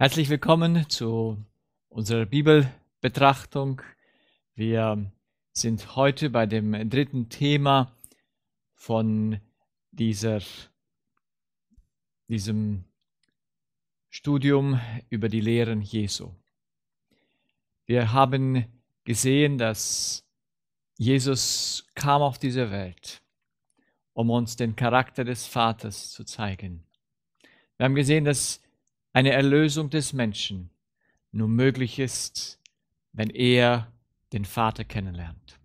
Herzlich willkommen zu unserer Bibelbetrachtung. Wir sind heute bei dem dritten Thema von dieser, diesem Studium über die Lehren Jesu. Wir haben gesehen, dass Jesus kam auf diese Welt, um uns den Charakter des Vaters zu zeigen. Wir haben gesehen, dass Jesus eine Erlösung des Menschen nur möglich ist, wenn er den Vater kennenlernt.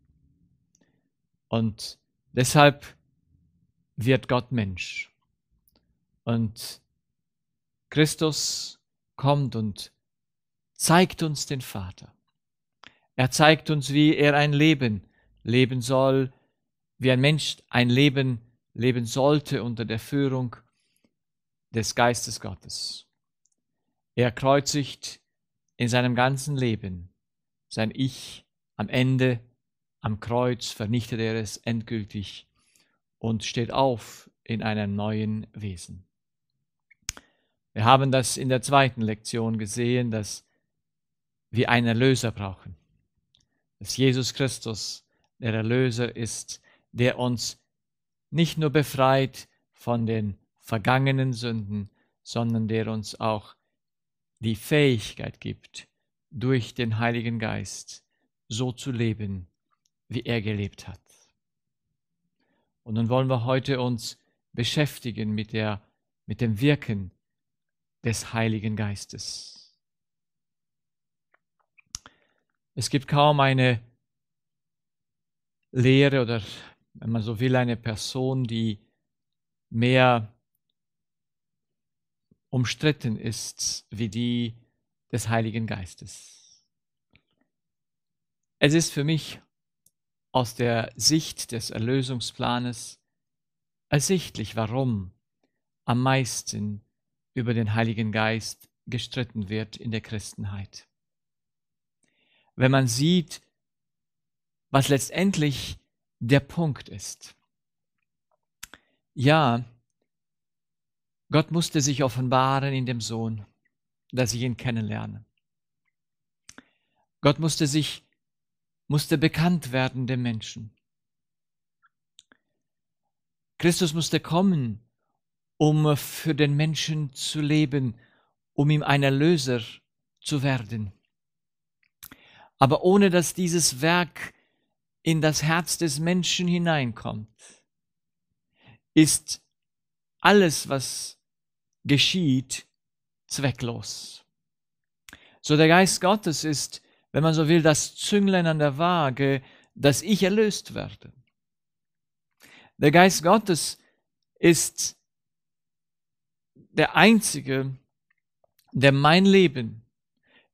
Und deshalb wird Gott Mensch. Und Christus kommt und zeigt uns den Vater. Er zeigt uns, wie er ein Leben leben soll, wie ein Mensch ein Leben leben sollte unter der Führung des Geistes Gottes. Er kreuzigt in seinem ganzen Leben sein Ich am Ende, am Kreuz vernichtet er es endgültig und steht auf in einem neuen Wesen. Wir haben das in der zweiten Lektion gesehen, dass wir einen Erlöser brauchen. Dass Jesus Christus der Erlöser ist, der uns nicht nur befreit von den vergangenen Sünden, sondern der uns auch befreit die Fähigkeit gibt, durch den Heiligen Geist so zu leben, wie er gelebt hat. Und nun wollen wir heute uns beschäftigen mit, der, mit dem Wirken des Heiligen Geistes. Es gibt kaum eine Lehre oder, wenn man so will, eine Person, die mehr umstritten ist wie die des Heiligen Geistes. Es ist für mich aus der Sicht des Erlösungsplanes ersichtlich, warum am meisten über den Heiligen Geist gestritten wird in der Christenheit. Wenn man sieht, was letztendlich der Punkt ist. Ja, Gott musste sich offenbaren in dem Sohn, dass ich ihn kennenlerne. Gott musste sich, musste bekannt werden dem Menschen. Christus musste kommen, um für den Menschen zu leben, um ihm ein Erlöser zu werden. Aber ohne dass dieses Werk in das Herz des Menschen hineinkommt, ist alles, was geschieht zwecklos. So der Geist Gottes ist, wenn man so will, das Zünglein an der Waage, dass ich erlöst werde. Der Geist Gottes ist der Einzige, der mein Leben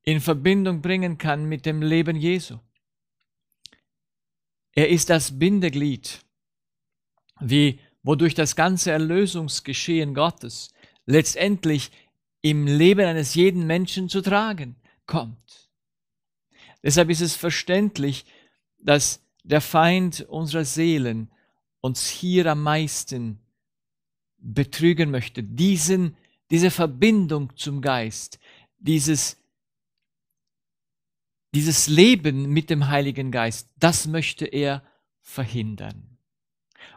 in Verbindung bringen kann mit dem Leben Jesu. Er ist das Bindeglied, wie wodurch das ganze Erlösungsgeschehen Gottes letztendlich im Leben eines jeden Menschen zu tragen kommt. Deshalb ist es verständlich, dass der Feind unserer Seelen uns hier am meisten betrügen möchte. Diesen, diese Verbindung zum Geist, dieses, dieses Leben mit dem Heiligen Geist, das möchte er verhindern.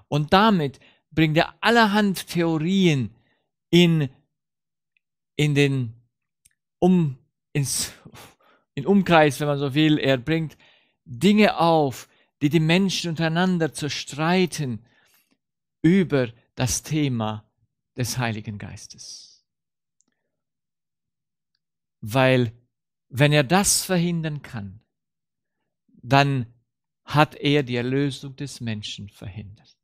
Und damit bringt er allerhand Theorien in, in den um, ins, in Umkreis, wenn man so will, er bringt Dinge auf, die die Menschen untereinander zerstreiten über das Thema des Heiligen Geistes. Weil wenn er das verhindern kann, dann hat er die Erlösung des Menschen verhindert.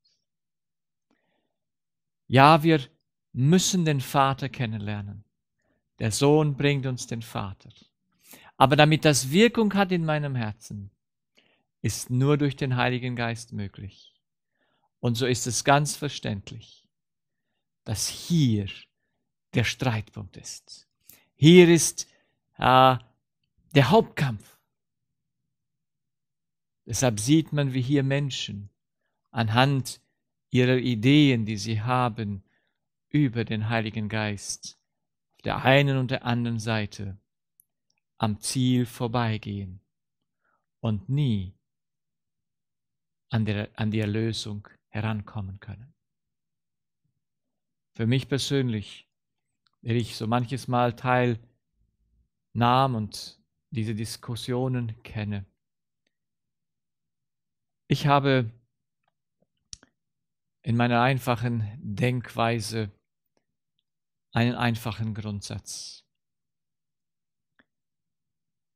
Ja, wir müssen den Vater kennenlernen. Der Sohn bringt uns den Vater. Aber damit das Wirkung hat in meinem Herzen, ist nur durch den Heiligen Geist möglich. Und so ist es ganz verständlich, dass hier der Streitpunkt ist. Hier ist äh, der Hauptkampf. Deshalb sieht man, wie hier Menschen anhand ihrer Ideen, die sie haben, über den Heiligen Geist auf der einen und der anderen Seite am Ziel vorbeigehen und nie an, der, an die Erlösung herankommen können. Für mich persönlich, der ich so manches Mal teilnahm und diese Diskussionen kenne, ich habe in meiner einfachen Denkweise einen einfachen Grundsatz.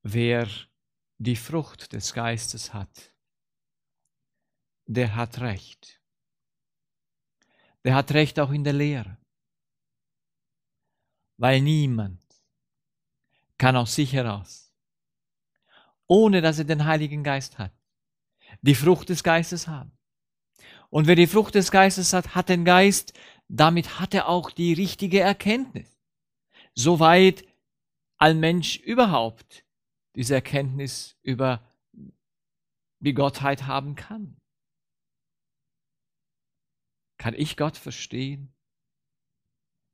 Wer die Frucht des Geistes hat, der hat Recht. Der hat Recht auch in der Lehre. Weil niemand kann aus sich heraus, ohne dass er den Heiligen Geist hat, die Frucht des Geistes haben. Und wer die Frucht des Geistes hat, hat den Geist, damit hat er auch die richtige Erkenntnis. Soweit ein Mensch überhaupt diese Erkenntnis über die Gottheit haben kann. Kann ich Gott verstehen?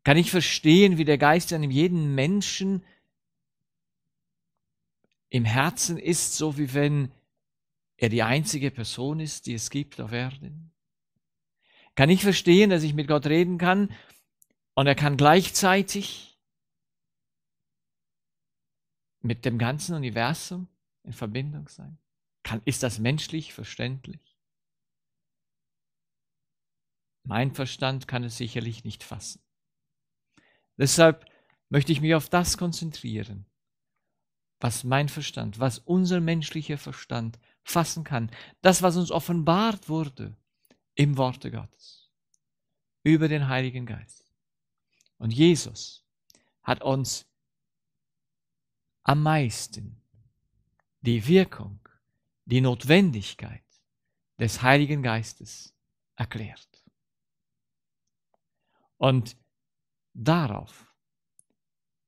Kann ich verstehen, wie der Geist in jedem Menschen im Herzen ist, so wie wenn er die einzige Person ist, die es gibt auf Erden? kann ich verstehen, dass ich mit Gott reden kann und er kann gleichzeitig mit dem ganzen Universum in Verbindung sein. Kann, ist das menschlich verständlich? Mein Verstand kann es sicherlich nicht fassen. Deshalb möchte ich mich auf das konzentrieren, was mein Verstand, was unser menschlicher Verstand fassen kann, das, was uns offenbart wurde im Worte Gottes, über den Heiligen Geist. Und Jesus hat uns am meisten die Wirkung, die Notwendigkeit des Heiligen Geistes erklärt. Und darauf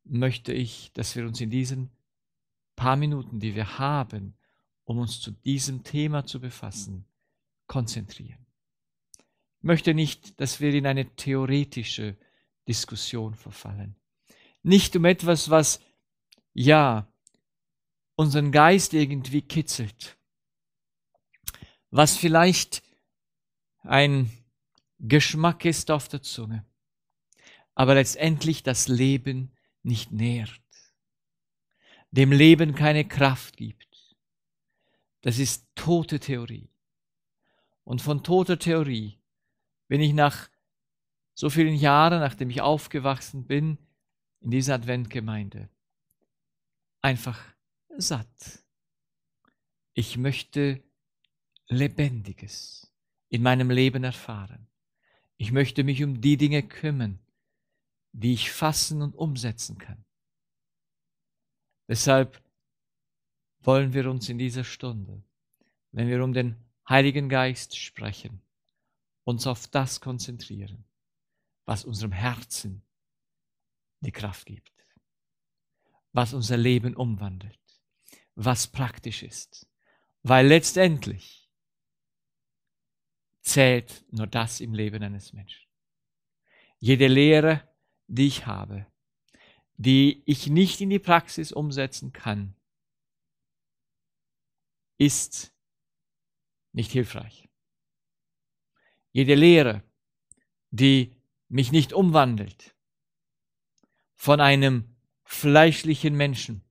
möchte ich, dass wir uns in diesen paar Minuten, die wir haben, um uns zu diesem Thema zu befassen, konzentrieren möchte nicht, dass wir in eine theoretische Diskussion verfallen. Nicht um etwas, was, ja, unseren Geist irgendwie kitzelt, was vielleicht ein Geschmack ist auf der Zunge, aber letztendlich das Leben nicht nährt, dem Leben keine Kraft gibt. Das ist tote Theorie. Und von toter Theorie wenn ich nach so vielen Jahren, nachdem ich aufgewachsen bin, in dieser Adventgemeinde einfach satt. Ich möchte Lebendiges in meinem Leben erfahren. Ich möchte mich um die Dinge kümmern, die ich fassen und umsetzen kann. Deshalb wollen wir uns in dieser Stunde, wenn wir um den Heiligen Geist sprechen, uns auf das konzentrieren, was unserem Herzen die Kraft gibt, was unser Leben umwandelt, was praktisch ist, weil letztendlich zählt nur das im Leben eines Menschen. Jede Lehre, die ich habe, die ich nicht in die Praxis umsetzen kann, ist nicht hilfreich jede Lehre, die mich nicht umwandelt, von einem fleischlichen Menschen,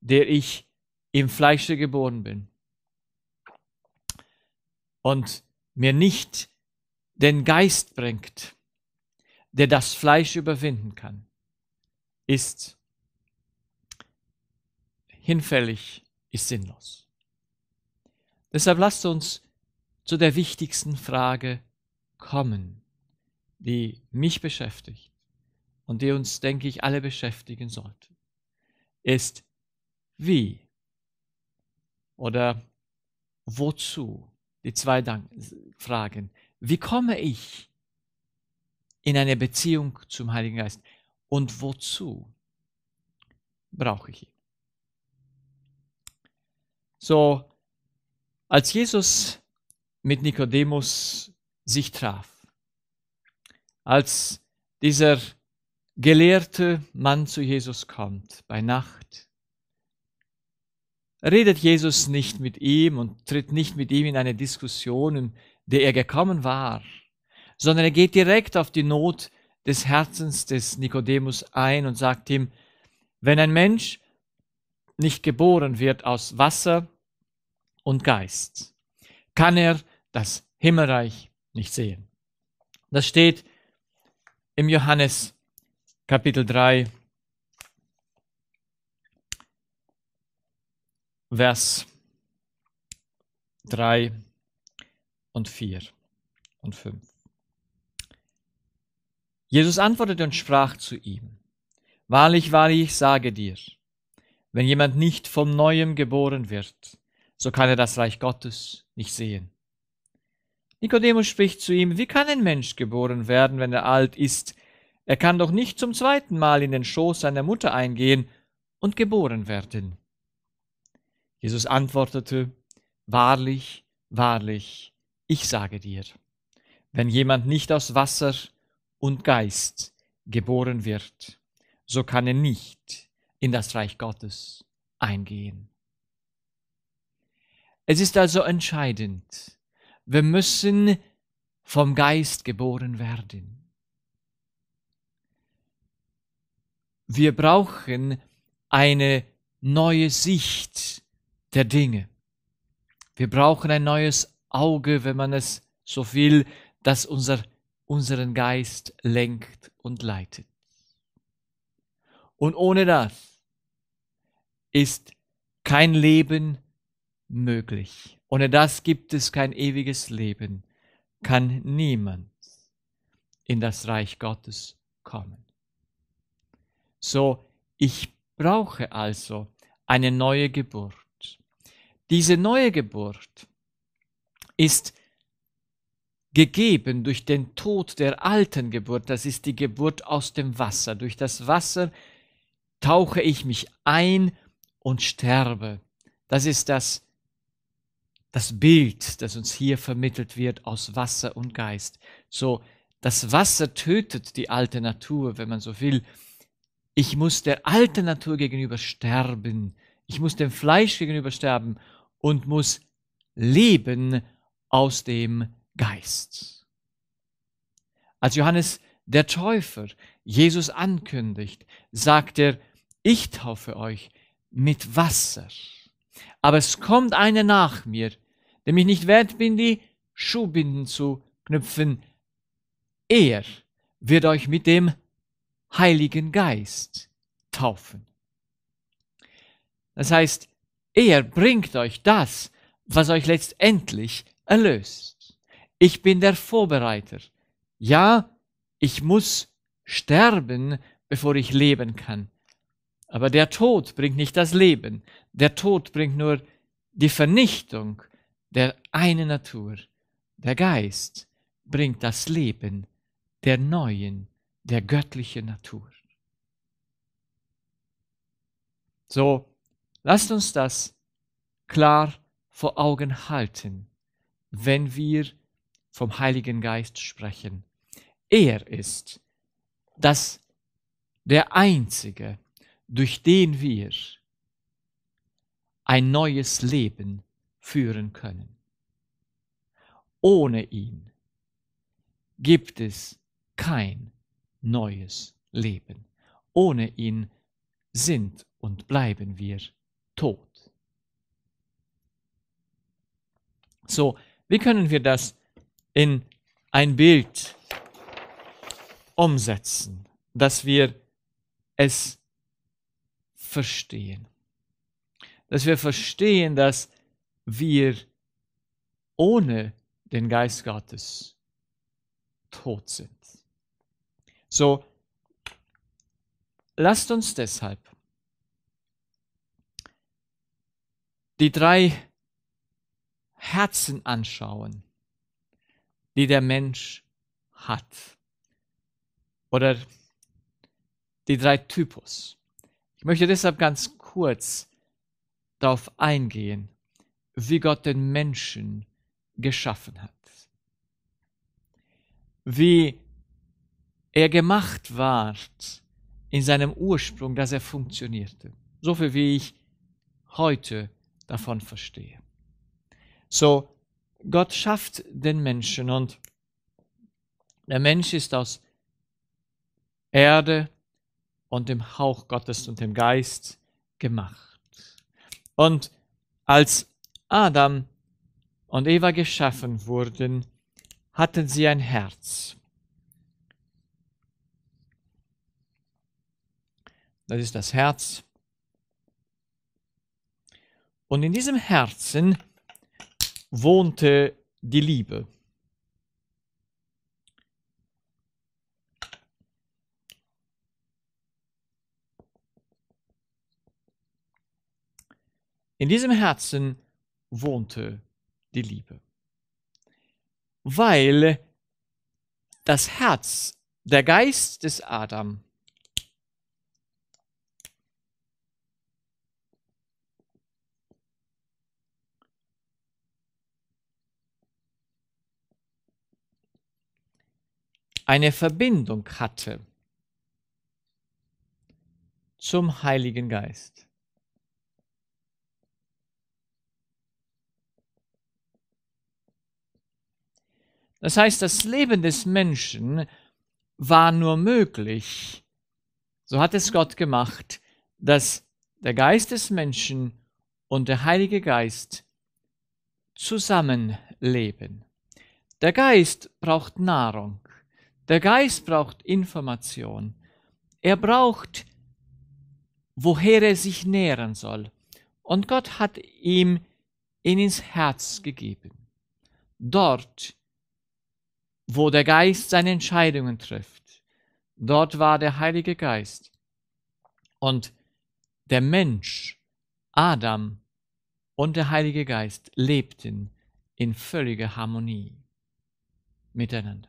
der ich im Fleische geboren bin und mir nicht den Geist bringt, der das Fleisch überwinden kann, ist hinfällig, ist sinnlos. Deshalb lasst uns zu der wichtigsten Frage kommen, die mich beschäftigt und die uns, denke ich, alle beschäftigen sollte, ist wie oder wozu? Die zwei Dank Fragen. Wie komme ich in eine Beziehung zum Heiligen Geist und wozu brauche ich ihn? So, als Jesus mit Nikodemus sich traf. Als dieser gelehrte Mann zu Jesus kommt bei Nacht, redet Jesus nicht mit ihm und tritt nicht mit ihm in eine Diskussion, in der er gekommen war, sondern er geht direkt auf die Not des Herzens des Nikodemus ein und sagt ihm, wenn ein Mensch nicht geboren wird aus Wasser und Geist, kann er das Himmelreich nicht sehen. Das steht im Johannes Kapitel 3, Vers 3 und 4 und 5. Jesus antwortete und sprach zu ihm, Wahrlich, wahrlich, ich sage dir, wenn jemand nicht von neuem geboren wird, so kann er das Reich Gottes nicht sehen. Nikodemus spricht zu ihm, wie kann ein Mensch geboren werden, wenn er alt ist? Er kann doch nicht zum zweiten Mal in den Schoß seiner Mutter eingehen und geboren werden. Jesus antwortete, Wahrlich, wahrlich, ich sage dir, wenn jemand nicht aus Wasser und Geist geboren wird, so kann er nicht in das Reich Gottes eingehen. Es ist also entscheidend, wir müssen vom Geist geboren werden. Wir brauchen eine neue Sicht der Dinge. Wir brauchen ein neues Auge, wenn man es so will, das unser, unseren Geist lenkt und leitet. Und ohne das ist kein Leben möglich. Ohne das gibt es kein ewiges Leben, kann niemand in das Reich Gottes kommen. So, ich brauche also eine neue Geburt. Diese neue Geburt ist gegeben durch den Tod der alten Geburt, das ist die Geburt aus dem Wasser. Durch das Wasser tauche ich mich ein und sterbe. Das ist das das Bild, das uns hier vermittelt wird aus Wasser und Geist. So, das Wasser tötet die alte Natur, wenn man so will. Ich muss der alten Natur gegenüber sterben. Ich muss dem Fleisch gegenüber sterben und muss leben aus dem Geist. Als Johannes der Täufer Jesus ankündigt, sagt er, ich taufe euch mit Wasser. Aber es kommt einer nach mir, dem ich nicht wert bin, die Schuhbinden zu knüpfen. Er wird euch mit dem Heiligen Geist taufen. Das heißt, er bringt euch das, was euch letztendlich erlöst. Ich bin der Vorbereiter. Ja, ich muss sterben, bevor ich leben kann. Aber der Tod bringt nicht das Leben. Der Tod bringt nur die Vernichtung der eine Natur, der Geist, bringt das Leben der neuen, der göttlichen Natur. So, lasst uns das klar vor Augen halten, wenn wir vom Heiligen Geist sprechen. Er ist das der einzige, durch den wir ein neues Leben führen können. Ohne ihn gibt es kein neues Leben. Ohne ihn sind und bleiben wir tot. So, wie können wir das in ein Bild umsetzen, dass wir es verstehen? Dass wir verstehen, dass wir ohne den Geist Gottes tot sind. So, lasst uns deshalb die drei Herzen anschauen, die der Mensch hat. Oder die drei Typus. Ich möchte deshalb ganz kurz darauf eingehen wie Gott den Menschen geschaffen hat. Wie er gemacht ward in seinem Ursprung, dass er funktionierte. So viel wie ich heute davon verstehe. So, Gott schafft den Menschen und der Mensch ist aus Erde und dem Hauch Gottes und dem Geist gemacht. Und als Adam und Eva geschaffen wurden, hatten sie ein Herz. Das ist das Herz. Und in diesem Herzen wohnte die Liebe. In diesem Herzen wohnte die Liebe. Weil das Herz, der Geist des Adam, eine Verbindung hatte zum Heiligen Geist. Das heißt, das Leben des Menschen war nur möglich, so hat es Gott gemacht, dass der Geist des Menschen und der Heilige Geist zusammenleben. Der Geist braucht Nahrung, der Geist braucht Information, er braucht, woher er sich nähren soll. Und Gott hat ihm ihn ins Herz gegeben. Dort wo der Geist seine Entscheidungen trifft. Dort war der Heilige Geist. Und der Mensch, Adam und der Heilige Geist lebten in völliger Harmonie miteinander.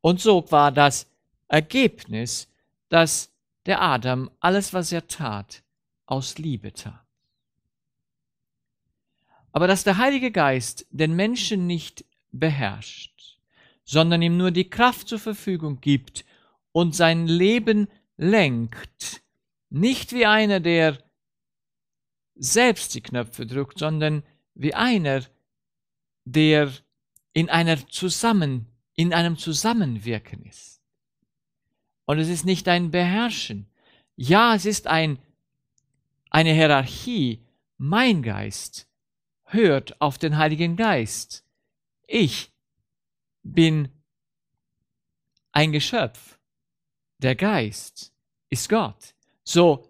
Und so war das Ergebnis, dass der Adam alles, was er tat, aus Liebe tat. Aber dass der Heilige Geist den Menschen nicht beherrscht, sondern ihm nur die Kraft zur Verfügung gibt und sein Leben lenkt. Nicht wie einer, der selbst die Knöpfe drückt, sondern wie einer, der in einer zusammen in einem Zusammenwirken ist. Und es ist nicht ein Beherrschen. Ja, es ist ein eine Hierarchie. Mein Geist hört auf den Heiligen Geist. Ich bin ein Geschöpf. Der Geist ist Gott. So,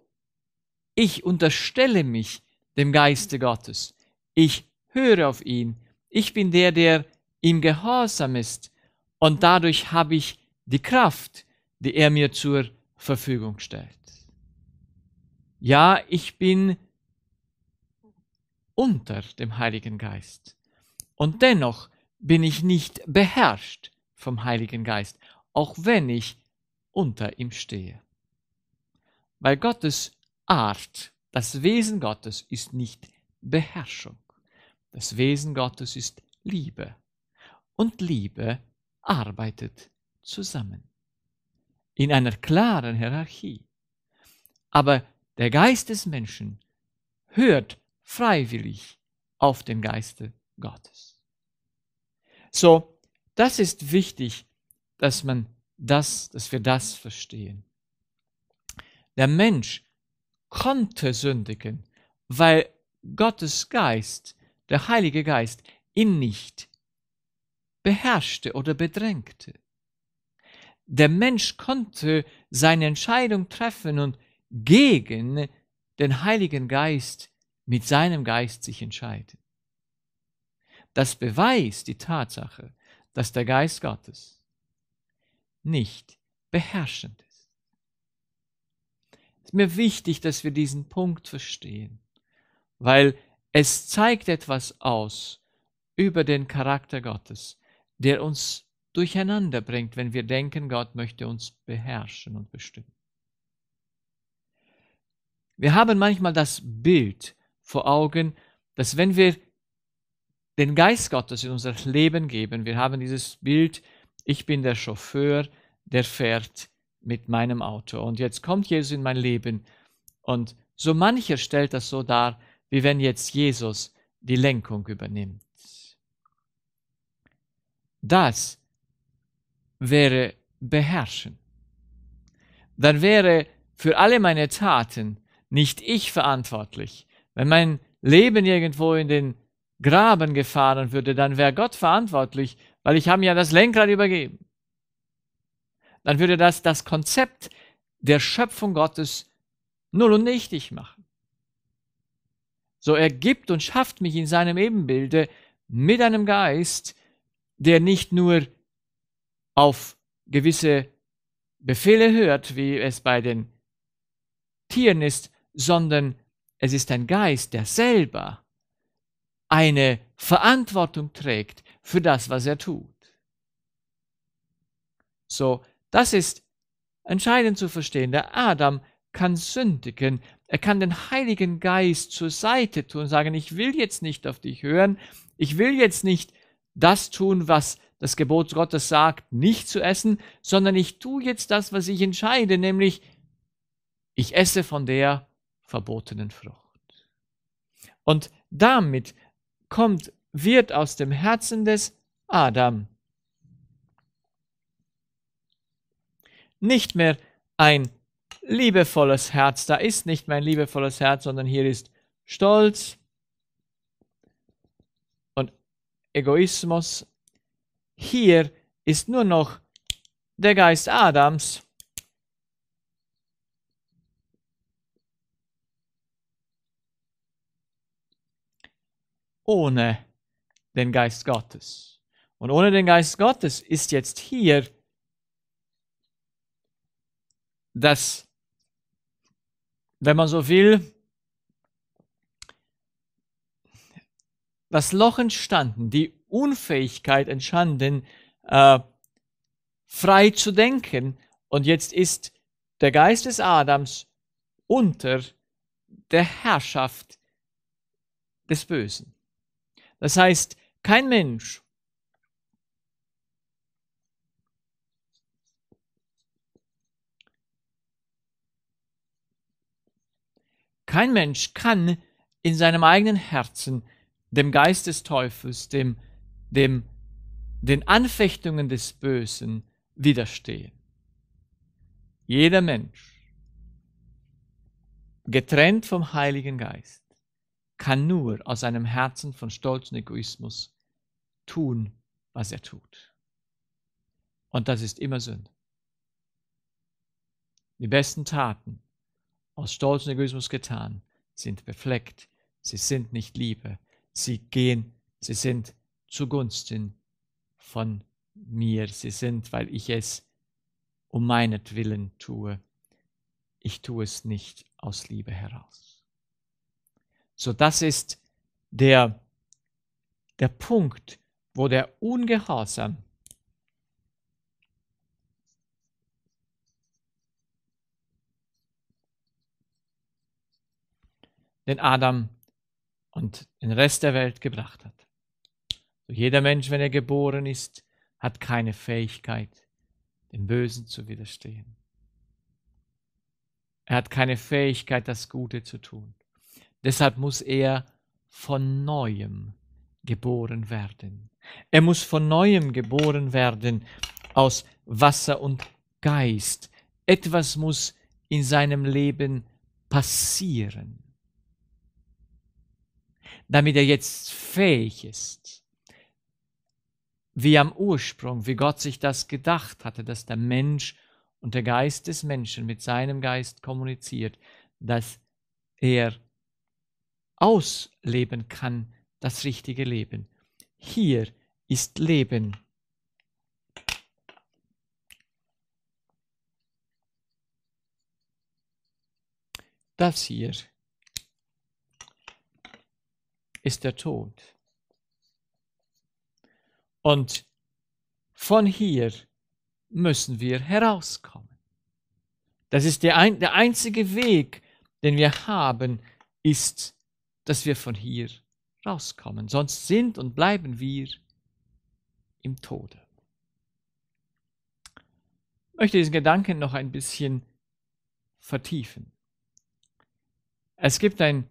ich unterstelle mich dem Geiste Gottes. Ich höre auf ihn. Ich bin der, der ihm gehorsam ist. Und dadurch habe ich die Kraft, die er mir zur Verfügung stellt. Ja, ich bin unter dem Heiligen Geist. Und dennoch bin ich nicht beherrscht vom Heiligen Geist, auch wenn ich unter ihm stehe. Weil Gottes Art, das Wesen Gottes ist nicht Beherrschung. Das Wesen Gottes ist Liebe. Und Liebe arbeitet zusammen. In einer klaren Hierarchie. Aber der Geist des Menschen hört freiwillig auf den Geiste Gottes. So, das ist wichtig, dass man das, dass wir das verstehen. Der Mensch konnte sündigen, weil Gottes Geist, der Heilige Geist, ihn nicht beherrschte oder bedrängte. Der Mensch konnte seine Entscheidung treffen und gegen den Heiligen Geist mit seinem Geist sich entscheiden. Das beweist die Tatsache, dass der Geist Gottes nicht beherrschend ist. Es ist mir wichtig, dass wir diesen Punkt verstehen, weil es zeigt etwas aus über den Charakter Gottes, der uns durcheinander bringt, wenn wir denken, Gott möchte uns beherrschen und bestimmen. Wir haben manchmal das Bild vor Augen, dass wenn wir den Geist Gottes in unser Leben geben. Wir haben dieses Bild, ich bin der Chauffeur, der fährt mit meinem Auto. Und jetzt kommt Jesus in mein Leben. Und so mancher stellt das so dar, wie wenn jetzt Jesus die Lenkung übernimmt. Das wäre beherrschen. Dann wäre für alle meine Taten nicht ich verantwortlich. Wenn mein Leben irgendwo in den Graben gefahren würde, dann wäre Gott verantwortlich, weil ich habe ja das Lenkrad übergeben. Dann würde das das Konzept der Schöpfung Gottes null und nichtig machen. So er gibt und schafft mich in seinem Ebenbilde mit einem Geist, der nicht nur auf gewisse Befehle hört, wie es bei den Tieren ist, sondern es ist ein Geist, der selber eine Verantwortung trägt für das, was er tut. So, das ist entscheidend zu verstehen. Der Adam kann sündigen. Er kann den Heiligen Geist zur Seite tun, sagen, ich will jetzt nicht auf dich hören. Ich will jetzt nicht das tun, was das Gebot Gottes sagt, nicht zu essen, sondern ich tue jetzt das, was ich entscheide, nämlich ich esse von der verbotenen Frucht. Und damit kommt, wird aus dem Herzen des Adam. Nicht mehr ein liebevolles Herz, da ist nicht mehr ein liebevolles Herz, sondern hier ist Stolz und Egoismus. Hier ist nur noch der Geist Adams ohne den Geist Gottes. Und ohne den Geist Gottes ist jetzt hier das, wenn man so will, das Loch entstanden, die Unfähigkeit entstanden, äh, frei zu denken. Und jetzt ist der Geist des Adams unter der Herrschaft des Bösen. Das heißt, kein Mensch Kein Mensch kann in seinem eigenen Herzen dem Geist des Teufels, dem, dem, den Anfechtungen des Bösen widerstehen. Jeder Mensch, getrennt vom Heiligen Geist, kann nur aus einem Herzen von Stolz und Egoismus tun, was er tut. Und das ist immer Sünde. Die besten Taten, aus Stolz und Egoismus getan, sind befleckt, sie sind nicht Liebe, sie gehen, sie sind zugunsten von mir, sie sind, weil ich es um meinetwillen tue. Ich tue es nicht aus Liebe heraus. So, das ist der, der Punkt, wo der Ungehorsam den Adam und den Rest der Welt gebracht hat. Jeder Mensch, wenn er geboren ist, hat keine Fähigkeit, dem Bösen zu widerstehen. Er hat keine Fähigkeit, das Gute zu tun. Deshalb muss er von neuem geboren werden. Er muss von neuem geboren werden aus Wasser und Geist. Etwas muss in seinem Leben passieren, damit er jetzt fähig ist, wie am Ursprung, wie Gott sich das gedacht hatte, dass der Mensch und der Geist des Menschen mit seinem Geist kommuniziert, dass er ausleben kann, das richtige Leben. Hier ist Leben. Das hier ist der Tod. Und von hier müssen wir herauskommen. Das ist der, ein, der einzige Weg, den wir haben, ist dass wir von hier rauskommen. Sonst sind und bleiben wir im Tode. Ich möchte diesen Gedanken noch ein bisschen vertiefen. Es gibt ein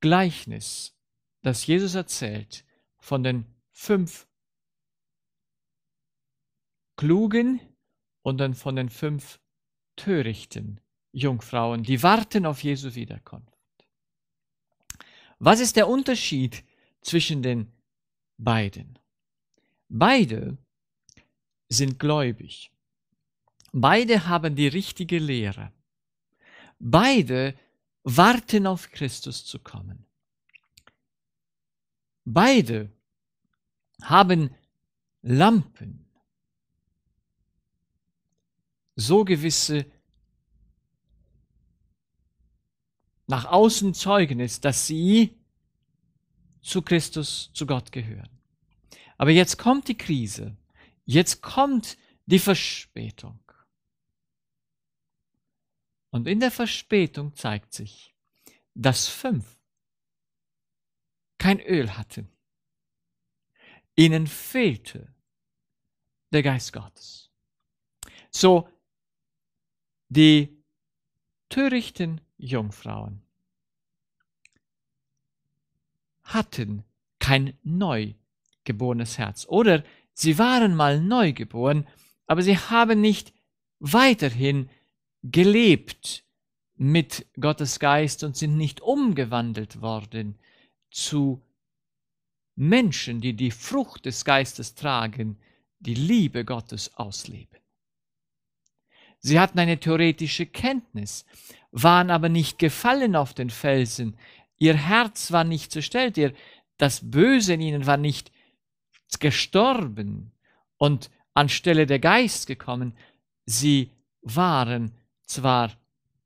Gleichnis, das Jesus erzählt von den fünf klugen und dann von den fünf törichten Jungfrauen, die warten auf Jesu Wiederkunft. Was ist der Unterschied zwischen den beiden? Beide sind gläubig. Beide haben die richtige Lehre. Beide warten auf Christus zu kommen. Beide haben Lampen, so gewisse nach außen Zeugnis, dass sie zu Christus, zu Gott gehören. Aber jetzt kommt die Krise, jetzt kommt die Verspätung. Und in der Verspätung zeigt sich, dass fünf kein Öl hatten. Ihnen fehlte der Geist Gottes. So, die törichten Jungfrauen hatten kein neu geborenes Herz oder sie waren mal neu geboren, aber sie haben nicht weiterhin gelebt mit Gottes Geist und sind nicht umgewandelt worden zu Menschen, die die Frucht des Geistes tragen, die Liebe Gottes ausleben. Sie hatten eine theoretische Kenntnis, waren aber nicht gefallen auf den Felsen. Ihr Herz war nicht zerstellt, ihr, das Böse in ihnen war nicht gestorben und anstelle der Geist gekommen. Sie waren zwar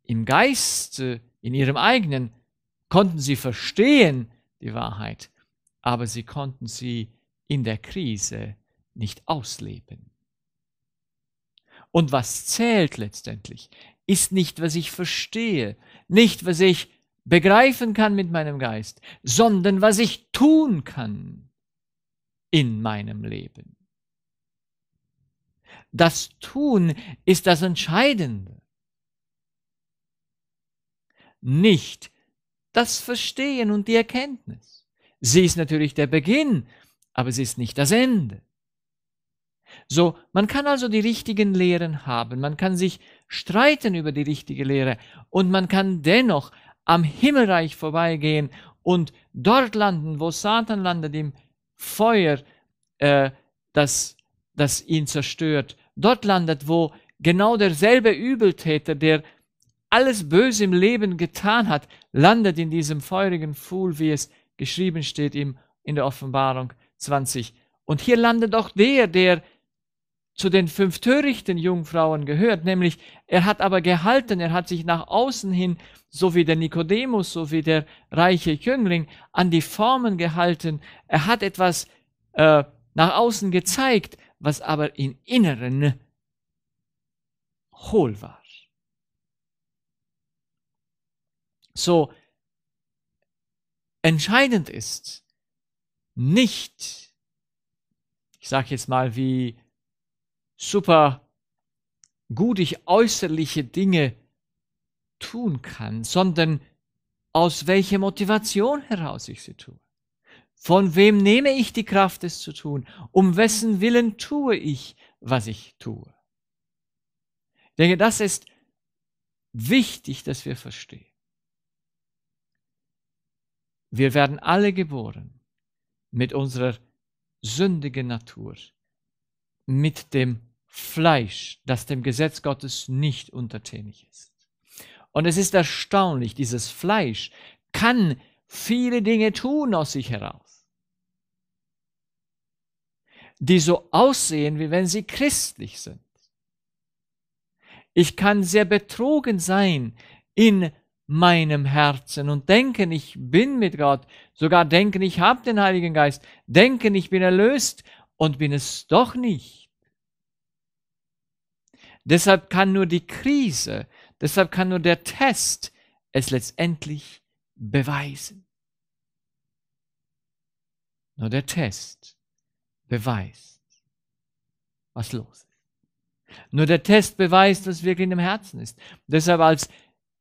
im Geist, in ihrem eigenen, konnten sie verstehen die Wahrheit, aber sie konnten sie in der Krise nicht ausleben. Und was zählt letztendlich? ist nicht, was ich verstehe, nicht, was ich begreifen kann mit meinem Geist, sondern was ich tun kann in meinem Leben. Das Tun ist das Entscheidende. Nicht das Verstehen und die Erkenntnis. Sie ist natürlich der Beginn, aber sie ist nicht das Ende. So, man kann also die richtigen Lehren haben, man kann sich streiten über die richtige Lehre und man kann dennoch am Himmelreich vorbeigehen und dort landen, wo Satan landet, im Feuer, äh, das, das ihn zerstört. Dort landet, wo genau derselbe Übeltäter, der alles Böse im Leben getan hat, landet in diesem feurigen Pfuhl, wie es geschrieben steht im, in der Offenbarung 20. Und hier landet auch der, der zu den fünf törichten Jungfrauen gehört, nämlich er hat aber gehalten, er hat sich nach außen hin, so wie der Nikodemus, so wie der reiche Jüngling, an die Formen gehalten, er hat etwas äh, nach außen gezeigt, was aber im Inneren hohl war. So entscheidend ist nicht, ich sage jetzt mal wie super gut ich äußerliche Dinge tun kann, sondern aus welcher Motivation heraus ich sie tue. Von wem nehme ich die Kraft, es zu tun? Um wessen Willen tue ich, was ich tue? Ich denke, das ist wichtig, dass wir verstehen. Wir werden alle geboren mit unserer sündigen Natur, mit dem Fleisch, das dem Gesetz Gottes nicht untertänig ist. Und es ist erstaunlich, dieses Fleisch kann viele Dinge tun aus sich heraus, die so aussehen, wie wenn sie christlich sind. Ich kann sehr betrogen sein in meinem Herzen und denken, ich bin mit Gott, sogar denken, ich habe den Heiligen Geist, denken, ich bin erlöst und bin es doch nicht. Deshalb kann nur die Krise, deshalb kann nur der Test es letztendlich beweisen. Nur der Test beweist, was los ist. Nur der Test beweist, was wirklich in dem Herzen ist. Deshalb, als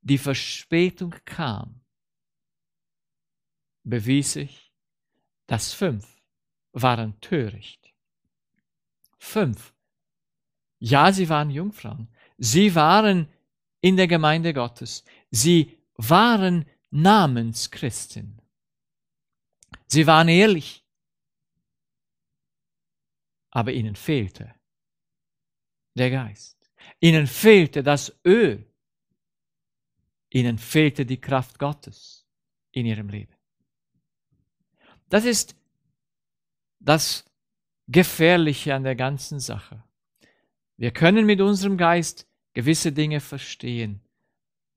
die Verspätung kam, bewies ich, dass fünf waren töricht. Fünf ja, sie waren Jungfrauen. Sie waren in der Gemeinde Gottes. Sie waren Namenschristen. Sie waren ehrlich. Aber ihnen fehlte der Geist. Ihnen fehlte das Öl. Ihnen fehlte die Kraft Gottes in ihrem Leben. Das ist das Gefährliche an der ganzen Sache. Wir können mit unserem Geist gewisse Dinge verstehen.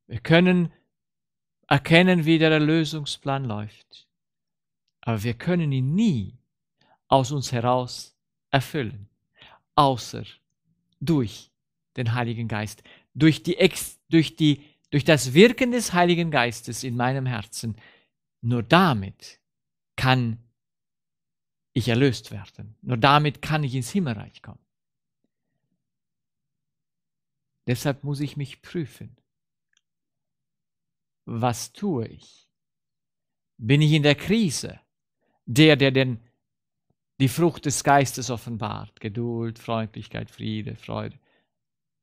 Wir können erkennen, wie der Erlösungsplan läuft. Aber wir können ihn nie aus uns heraus erfüllen, außer durch den Heiligen Geist, durch, die, durch, die, durch das Wirken des Heiligen Geistes in meinem Herzen. Nur damit kann ich erlöst werden. Nur damit kann ich ins Himmelreich kommen. Deshalb muss ich mich prüfen. Was tue ich? Bin ich in der Krise? Der, der den, die Frucht des Geistes offenbart, Geduld, Freundlichkeit, Friede, Freude,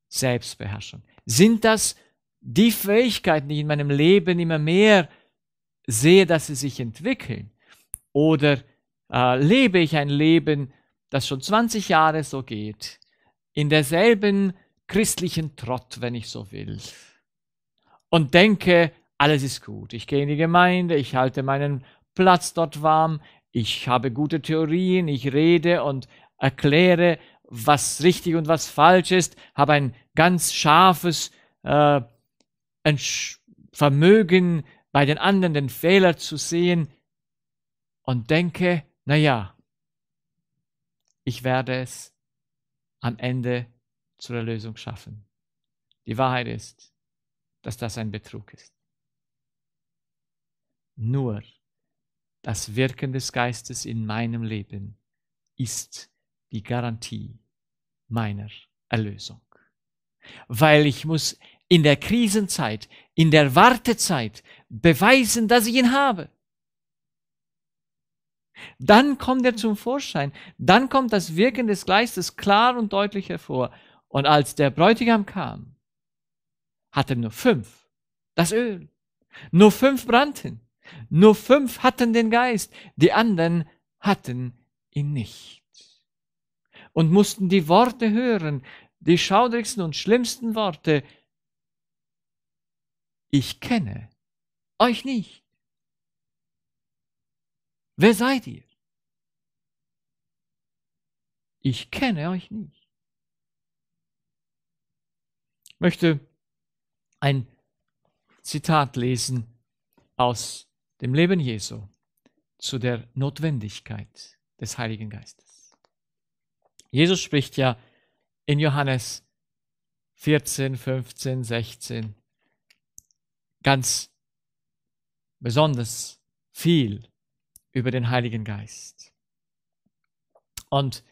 Selbstbeherrschung. Sind das die Fähigkeiten, die ich in meinem Leben immer mehr sehe, dass sie sich entwickeln? Oder äh, lebe ich ein Leben, das schon 20 Jahre so geht, in derselben christlichen Trott, wenn ich so will. Und denke, alles ist gut. Ich gehe in die Gemeinde, ich halte meinen Platz dort warm, ich habe gute Theorien, ich rede und erkläre, was richtig und was falsch ist, habe ein ganz scharfes äh, Vermögen, bei den anderen den Fehler zu sehen und denke, naja, ich werde es am Ende zur Erlösung schaffen. Die Wahrheit ist, dass das ein Betrug ist. Nur das Wirken des Geistes in meinem Leben ist die Garantie meiner Erlösung. Weil ich muss in der Krisenzeit, in der Wartezeit beweisen, dass ich ihn habe. Dann kommt er zum Vorschein, dann kommt das Wirken des Geistes klar und deutlich hervor. Und als der Bräutigam kam, hatte nur fünf das Öl. Nur fünf brannten. Nur fünf hatten den Geist. Die anderen hatten ihn nicht. Und mussten die Worte hören, die schaudrigsten und schlimmsten Worte. Ich kenne euch nicht. Wer seid ihr? Ich kenne euch nicht möchte ein Zitat lesen aus dem Leben Jesu zu der Notwendigkeit des Heiligen Geistes. Jesus spricht ja in Johannes 14, 15, 16 ganz besonders viel über den Heiligen Geist. Und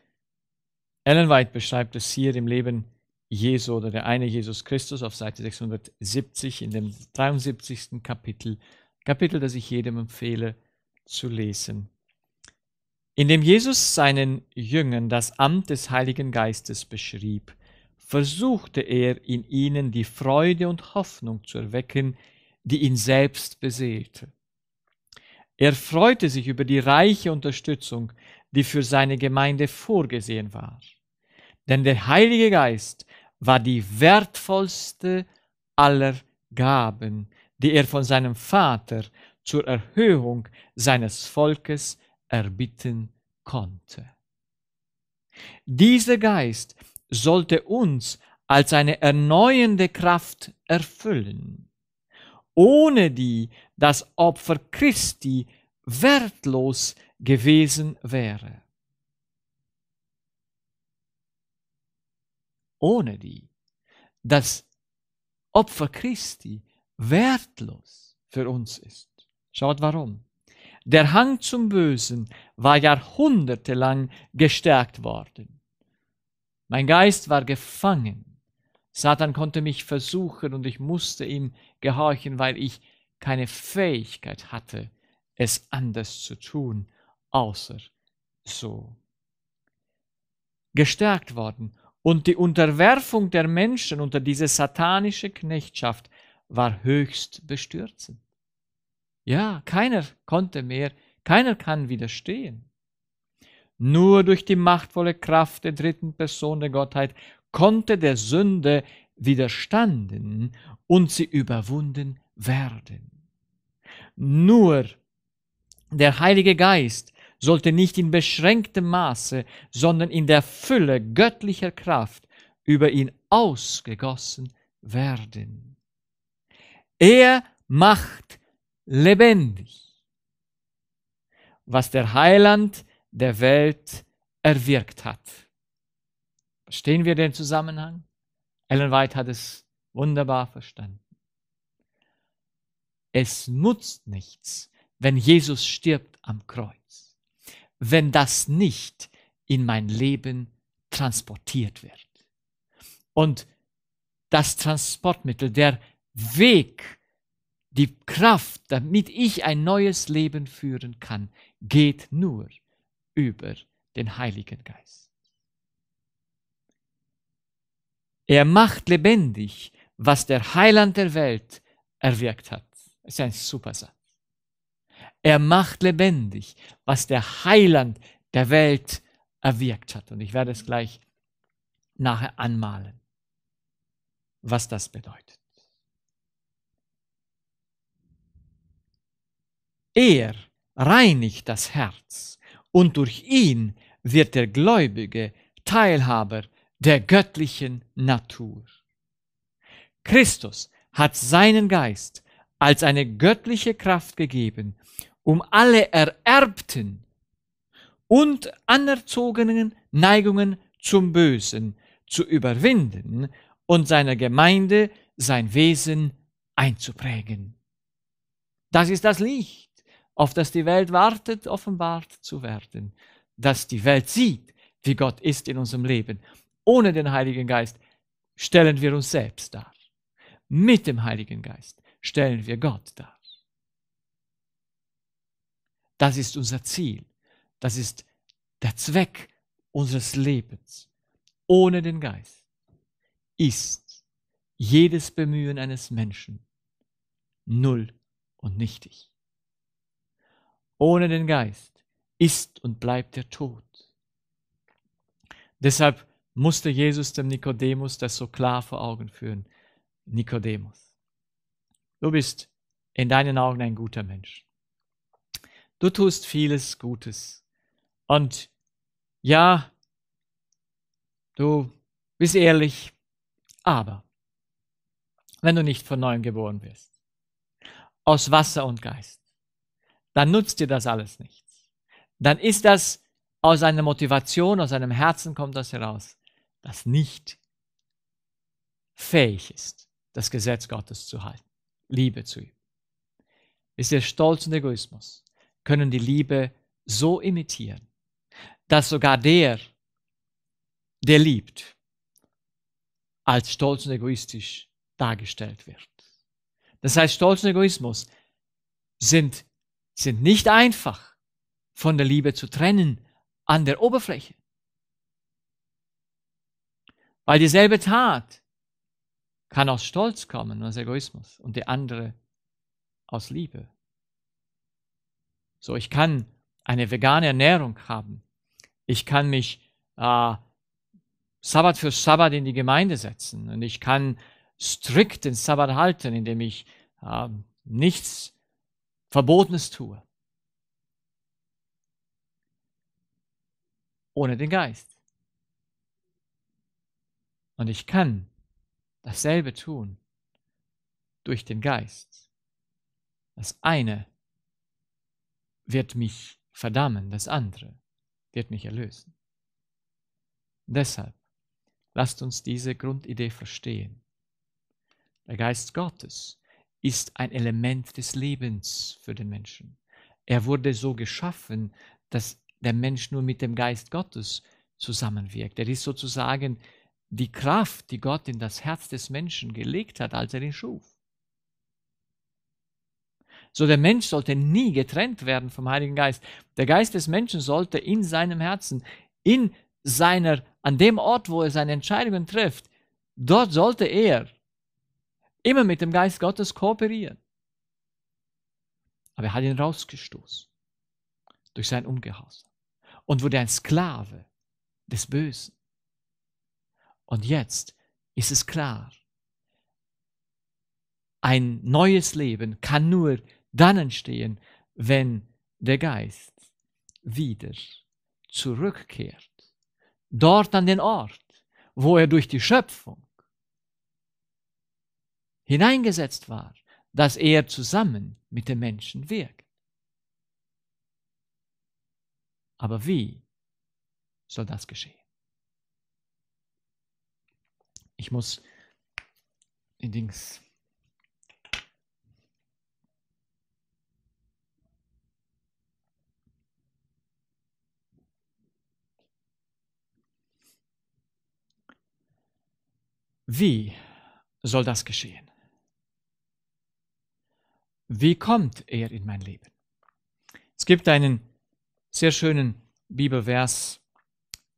Ellen White beschreibt es hier im Leben Jesu. Jesu oder der eine Jesus Christus auf Seite 670 in dem 73. Kapitel, Kapitel, das ich jedem empfehle zu lesen. Indem Jesus seinen Jüngern das Amt des Heiligen Geistes beschrieb, versuchte er in ihnen die Freude und Hoffnung zu erwecken, die ihn selbst beseelte. Er freute sich über die reiche Unterstützung, die für seine Gemeinde vorgesehen war. Denn der Heilige Geist war die wertvollste aller Gaben, die er von seinem Vater zur Erhöhung seines Volkes erbitten konnte. Dieser Geist sollte uns als eine erneuernde Kraft erfüllen, ohne die das Opfer Christi wertlos gewesen wäre. ohne die das Opfer Christi wertlos für uns ist. Schaut warum. Der Hang zum Bösen war jahrhundertelang gestärkt worden. Mein Geist war gefangen. Satan konnte mich versuchen und ich musste ihm gehorchen, weil ich keine Fähigkeit hatte, es anders zu tun, außer so. Gestärkt worden und die Unterwerfung der Menschen unter diese satanische Knechtschaft war höchst bestürzend. Ja, keiner konnte mehr, keiner kann widerstehen. Nur durch die machtvolle Kraft der dritten Person der Gottheit konnte der Sünde widerstanden und sie überwunden werden. Nur der Heilige Geist sollte nicht in beschränktem Maße, sondern in der Fülle göttlicher Kraft über ihn ausgegossen werden. Er macht lebendig, was der Heiland der Welt erwirkt hat. Verstehen wir den Zusammenhang? Ellen White hat es wunderbar verstanden. Es nutzt nichts, wenn Jesus stirbt am Kreuz wenn das nicht in mein Leben transportiert wird. Und das Transportmittel, der Weg, die Kraft, damit ich ein neues Leben führen kann, geht nur über den Heiligen Geist. Er macht lebendig, was der Heiland der Welt erwirkt hat. Das ist ein super Satz. Er macht lebendig, was der Heiland der Welt erwirkt hat. Und ich werde es gleich nachher anmalen, was das bedeutet. Er reinigt das Herz und durch ihn wird der Gläubige Teilhaber der göttlichen Natur. Christus hat seinen Geist als eine göttliche Kraft gegeben um alle ererbten und anerzogenen Neigungen zum Bösen zu überwinden und seiner Gemeinde sein Wesen einzuprägen. Das ist das Licht, auf das die Welt wartet, offenbart zu werden, dass die Welt sieht, wie Gott ist in unserem Leben. Ohne den Heiligen Geist stellen wir uns selbst dar. Mit dem Heiligen Geist stellen wir Gott dar. Das ist unser Ziel. Das ist der Zweck unseres Lebens. Ohne den Geist ist jedes Bemühen eines Menschen null und nichtig. Ohne den Geist ist und bleibt der Tod. Deshalb musste Jesus dem Nikodemus das so klar vor Augen führen. Nikodemus, du bist in deinen Augen ein guter Mensch. Du tust vieles Gutes. Und ja, du bist ehrlich, aber wenn du nicht von neuem geboren wirst, aus Wasser und Geist, dann nutzt dir das alles nichts. Dann ist das aus einer Motivation, aus einem Herzen kommt das heraus, das nicht fähig ist, das Gesetz Gottes zu halten, Liebe zu ihm. Ist der Stolz und Egoismus können die Liebe so imitieren, dass sogar der, der liebt, als stolz und egoistisch dargestellt wird. Das heißt, Stolz und Egoismus sind, sind nicht einfach von der Liebe zu trennen an der Oberfläche. Weil dieselbe Tat kann aus Stolz kommen, aus Egoismus und die andere aus Liebe. So, ich kann eine vegane Ernährung haben. Ich kann mich äh, Sabbat für Sabbat in die Gemeinde setzen und ich kann strikt den Sabbat halten, indem ich äh, nichts Verbotenes tue. Ohne den Geist. Und ich kann dasselbe tun durch den Geist. Das eine wird mich verdammen, das andere wird mich erlösen. Deshalb lasst uns diese Grundidee verstehen. Der Geist Gottes ist ein Element des Lebens für den Menschen. Er wurde so geschaffen, dass der Mensch nur mit dem Geist Gottes zusammenwirkt. Er ist sozusagen die Kraft, die Gott in das Herz des Menschen gelegt hat, als er ihn schuf. So der Mensch sollte nie getrennt werden vom Heiligen Geist. Der Geist des Menschen sollte in seinem Herzen, in seiner, an dem Ort, wo er seine Entscheidungen trifft, dort sollte er immer mit dem Geist Gottes kooperieren. Aber er hat ihn rausgestoßen durch sein Ungehorsam und wurde ein Sklave des Bösen. Und jetzt ist es klar, ein neues Leben kann nur dann entstehen, wenn der Geist wieder zurückkehrt, dort an den Ort, wo er durch die Schöpfung hineingesetzt war, dass er zusammen mit dem Menschen wirkt. Aber wie soll das geschehen? Ich muss die Dings Wie soll das geschehen? Wie kommt er in mein Leben? Es gibt einen sehr schönen Bibelvers,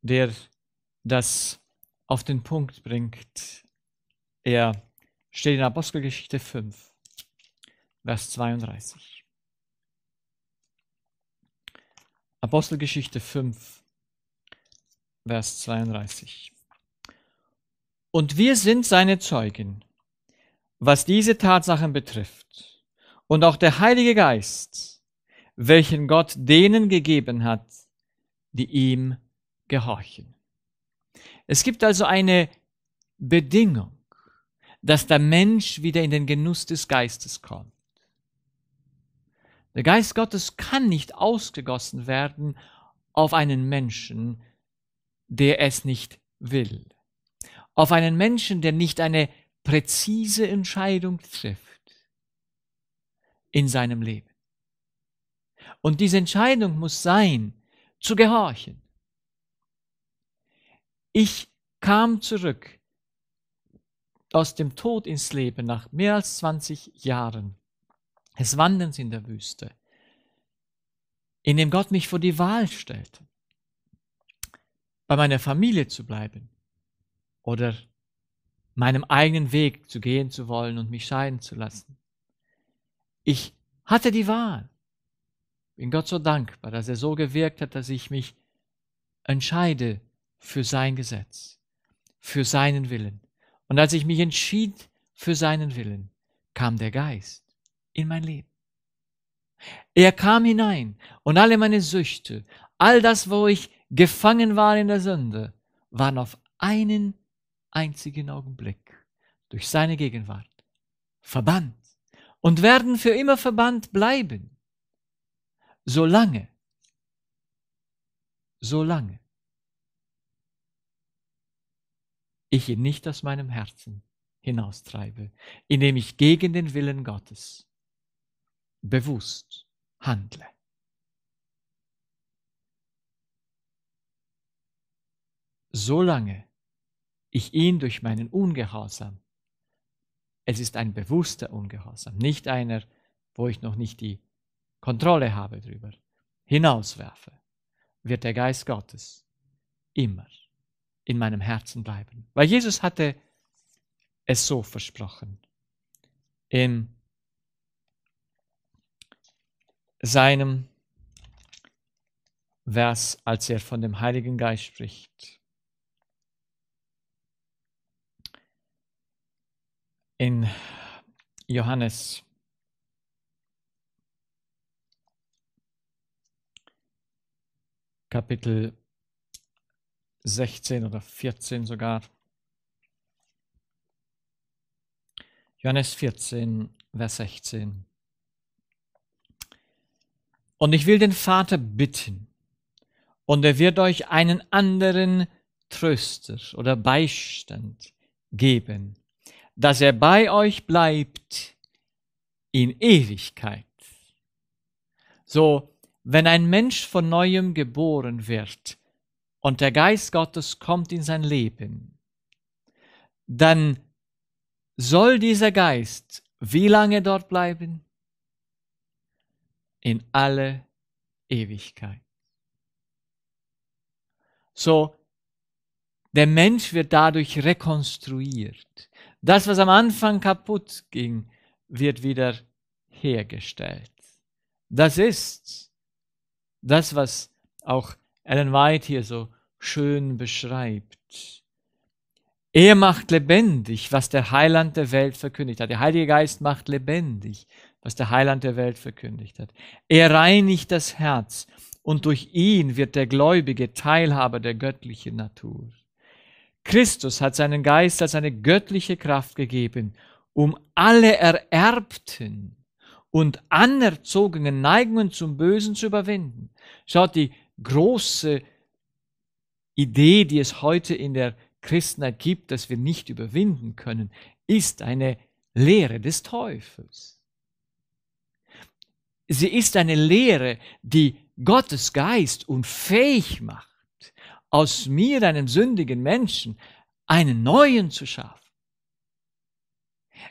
der das auf den Punkt bringt. Er steht in Apostelgeschichte 5, Vers 32. Apostelgeschichte 5, Vers 32. Und wir sind seine Zeugen, was diese Tatsachen betrifft. Und auch der Heilige Geist, welchen Gott denen gegeben hat, die ihm gehorchen. Es gibt also eine Bedingung, dass der Mensch wieder in den Genuss des Geistes kommt. Der Geist Gottes kann nicht ausgegossen werden auf einen Menschen, der es nicht will auf einen Menschen, der nicht eine präzise Entscheidung trifft in seinem Leben. Und diese Entscheidung muss sein, zu gehorchen. Ich kam zurück aus dem Tod ins Leben nach mehr als 20 Jahren des Wanderns in der Wüste, in dem Gott mich vor die Wahl stellte, bei meiner Familie zu bleiben oder meinem eigenen Weg zu gehen zu wollen und mich scheiden zu lassen. Ich hatte die Wahl. Bin Gott so dankbar, dass er so gewirkt hat, dass ich mich entscheide für sein Gesetz, für seinen Willen. Und als ich mich entschied für seinen Willen, kam der Geist in mein Leben. Er kam hinein und alle meine Süchte, all das, wo ich gefangen war in der Sünde, waren auf einen einzigen Augenblick durch seine Gegenwart verbannt und werden für immer verbannt bleiben, solange, solange ich ihn nicht aus meinem Herzen hinaustreibe, indem ich gegen den Willen Gottes bewusst handle. Solange ich ihn durch meinen Ungehorsam. Es ist ein bewusster Ungehorsam, nicht einer, wo ich noch nicht die Kontrolle habe drüber, hinauswerfe, wird der Geist Gottes immer in meinem Herzen bleiben. Weil Jesus hatte es so versprochen. In seinem Vers, als er von dem Heiligen Geist spricht, in Johannes Kapitel 16 oder 14 sogar. Johannes 14, Vers 16. Und ich will den Vater bitten, und er wird euch einen anderen Tröster oder Beistand geben, dass er bei euch bleibt in Ewigkeit. So, wenn ein Mensch von neuem geboren wird und der Geist Gottes kommt in sein Leben, dann soll dieser Geist wie lange dort bleiben? In alle Ewigkeit. So, der Mensch wird dadurch rekonstruiert. Das, was am Anfang kaputt ging, wird wieder hergestellt. Das ist das, was auch Ellen White hier so schön beschreibt. Er macht lebendig, was der Heiland der Welt verkündigt hat. Der Heilige Geist macht lebendig, was der Heiland der Welt verkündigt hat. Er reinigt das Herz und durch ihn wird der Gläubige Teilhaber der göttlichen Natur. Christus hat seinen Geist als eine göttliche Kraft gegeben, um alle ererbten und anerzogenen Neigungen zum Bösen zu überwinden. Schaut, die große Idee, die es heute in der Christenheit gibt, dass wir nicht überwinden können, ist eine Lehre des Teufels. Sie ist eine Lehre, die Gottes Geist unfähig macht aus mir, einem sündigen Menschen, einen neuen zu schaffen.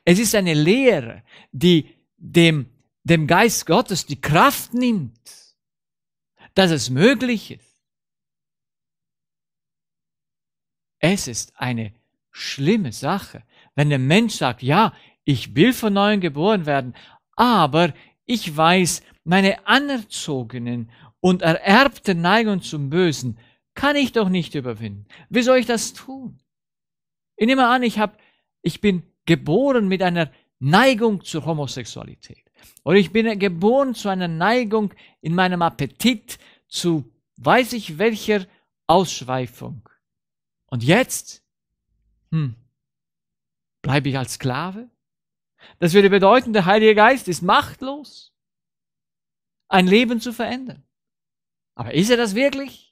Es ist eine Lehre, die dem, dem Geist Gottes die Kraft nimmt, dass es möglich ist. Es ist eine schlimme Sache, wenn der Mensch sagt, ja, ich will von neuem geboren werden, aber ich weiß, meine anerzogenen und ererbten Neigungen zum Bösen kann ich doch nicht überwinden. Wie soll ich das tun? Ich nehme an, ich habe, ich bin geboren mit einer Neigung zur Homosexualität. Oder ich bin geboren zu einer Neigung in meinem Appetit zu weiß ich welcher Ausschweifung. Und jetzt? Hm. Bleibe ich als Sklave? Das würde bedeuten, der Heilige Geist ist machtlos, ein Leben zu verändern. Aber ist er das wirklich?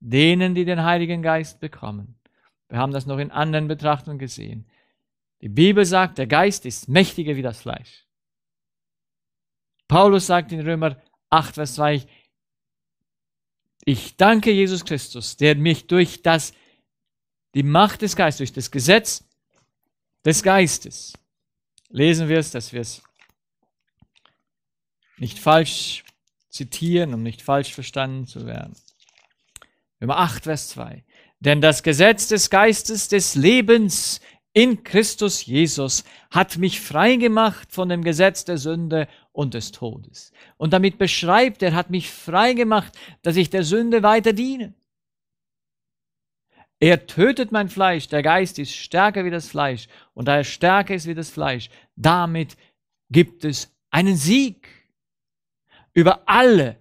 denen, die den Heiligen Geist bekommen. Wir haben das noch in anderen Betrachtungen gesehen. Die Bibel sagt, der Geist ist mächtiger wie das Fleisch. Paulus sagt in Römer 8, Vers 2, ich danke Jesus Christus, der mich durch das, die Macht des Geistes, durch das Gesetz des Geistes, lesen wir es, dass wir es nicht falsch zitieren, um nicht falsch verstanden zu werden. Nummer 8, Vers 2. Denn das Gesetz des Geistes des Lebens in Christus Jesus hat mich frei gemacht von dem Gesetz der Sünde und des Todes. Und damit beschreibt er, hat mich frei gemacht, dass ich der Sünde weiter diene. Er tötet mein Fleisch, der Geist ist stärker wie das Fleisch und da er stärker ist wie das Fleisch, damit gibt es einen Sieg über alle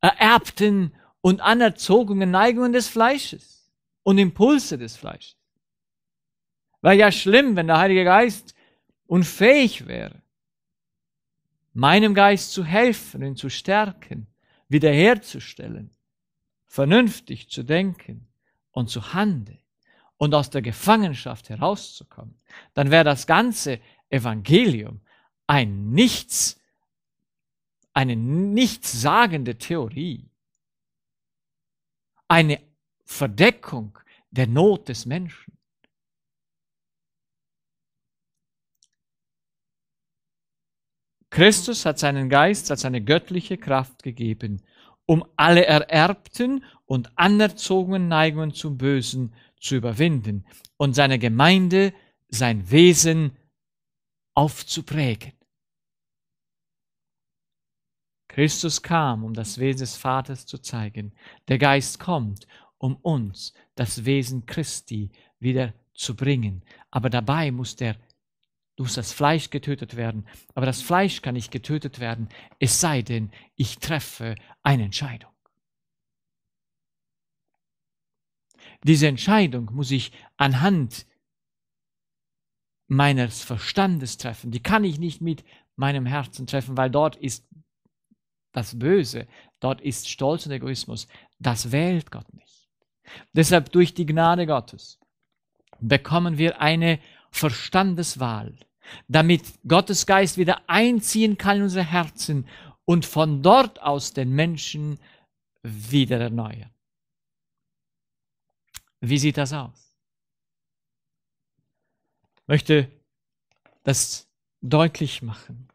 ererbten und anerzogene Neigungen des Fleisches und Impulse des Fleisches. Wäre ja schlimm, wenn der Heilige Geist unfähig wäre, meinem Geist zu helfen, ihn zu stärken, wiederherzustellen, vernünftig zu denken und zu handeln und aus der Gefangenschaft herauszukommen, dann wäre das ganze Evangelium ein Nichts, eine nichtssagende Theorie eine Verdeckung der Not des Menschen. Christus hat seinen Geist als eine göttliche Kraft gegeben, um alle ererbten und anerzogenen Neigungen zum Bösen zu überwinden und seiner Gemeinde, sein Wesen aufzuprägen. Christus kam, um das Wesen des Vaters zu zeigen. Der Geist kommt, um uns das Wesen Christi wieder zu bringen. Aber dabei muss der muss das Fleisch getötet werden. Aber das Fleisch kann nicht getötet werden, es sei denn, ich treffe eine Entscheidung. Diese Entscheidung muss ich anhand meines Verstandes treffen. Die kann ich nicht mit meinem Herzen treffen, weil dort ist das Böse, dort ist Stolz und Egoismus, das wählt Gott nicht. Deshalb durch die Gnade Gottes bekommen wir eine Verstandeswahl, damit Gottes Geist wieder einziehen kann in unser Herzen und von dort aus den Menschen wieder erneuern. Wie sieht das aus? Ich möchte das deutlich machen.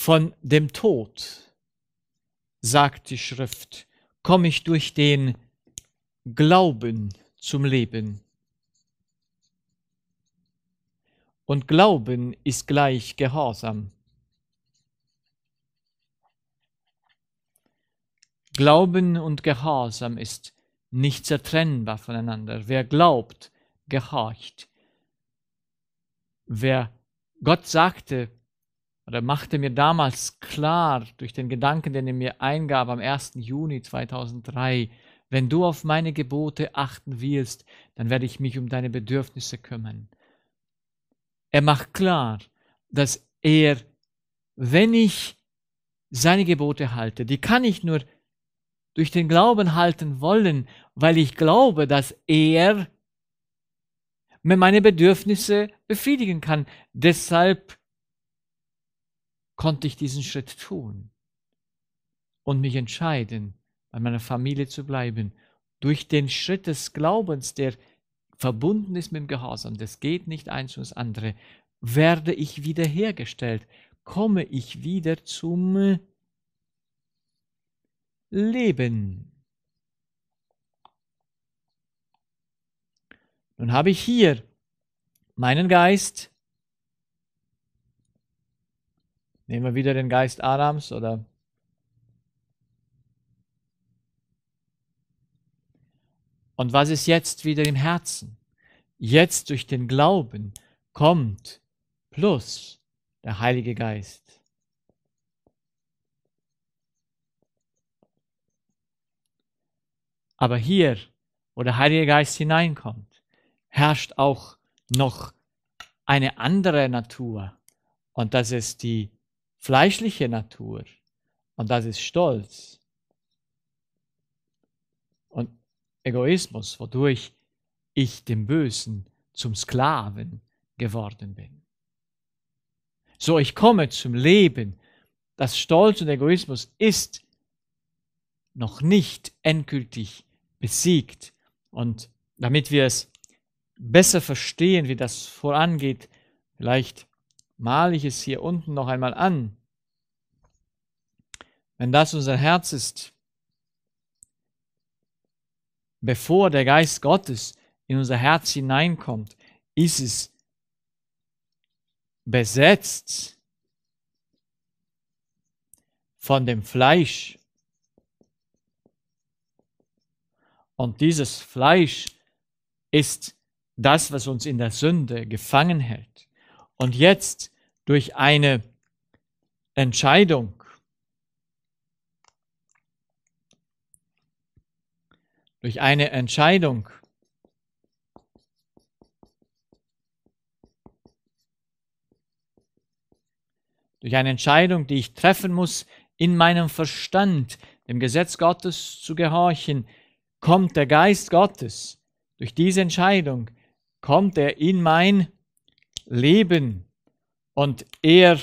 Von dem Tod, sagt die Schrift, komme ich durch den Glauben zum Leben. Und Glauben ist gleich Gehorsam. Glauben und Gehorsam ist nicht zertrennbar voneinander. Wer glaubt, gehorcht. Wer Gott sagte, oder machte mir damals klar durch den Gedanken, den er mir eingab am 1. Juni 2003, wenn du auf meine Gebote achten willst, dann werde ich mich um deine Bedürfnisse kümmern. Er macht klar, dass er, wenn ich seine Gebote halte, die kann ich nur durch den Glauben halten wollen, weil ich glaube, dass er mir meine Bedürfnisse befriedigen kann. Deshalb konnte ich diesen Schritt tun und mich entscheiden, bei meiner Familie zu bleiben. Durch den Schritt des Glaubens, der verbunden ist mit dem Gehorsam, das geht nicht eins ums andere, werde ich wiederhergestellt, komme ich wieder zum Leben. Nun habe ich hier meinen Geist, Nehmen wir wieder den Geist Adams oder Und was ist jetzt wieder im Herzen? Jetzt durch den Glauben kommt plus der Heilige Geist. Aber hier, wo der Heilige Geist hineinkommt, herrscht auch noch eine andere Natur. Und das ist die fleischliche Natur. Und das ist Stolz und Egoismus, wodurch ich dem Bösen zum Sklaven geworden bin. So, ich komme zum Leben. Das Stolz und Egoismus ist noch nicht endgültig besiegt. Und damit wir es besser verstehen, wie das vorangeht, vielleicht male ich es hier unten noch einmal an. Wenn das unser Herz ist, bevor der Geist Gottes in unser Herz hineinkommt, ist es besetzt von dem Fleisch. Und dieses Fleisch ist das, was uns in der Sünde gefangen hält. Und jetzt durch eine Entscheidung, durch eine Entscheidung, durch eine Entscheidung, die ich treffen muss, in meinem Verstand, dem Gesetz Gottes zu gehorchen, kommt der Geist Gottes. Durch diese Entscheidung kommt er in mein Leben und er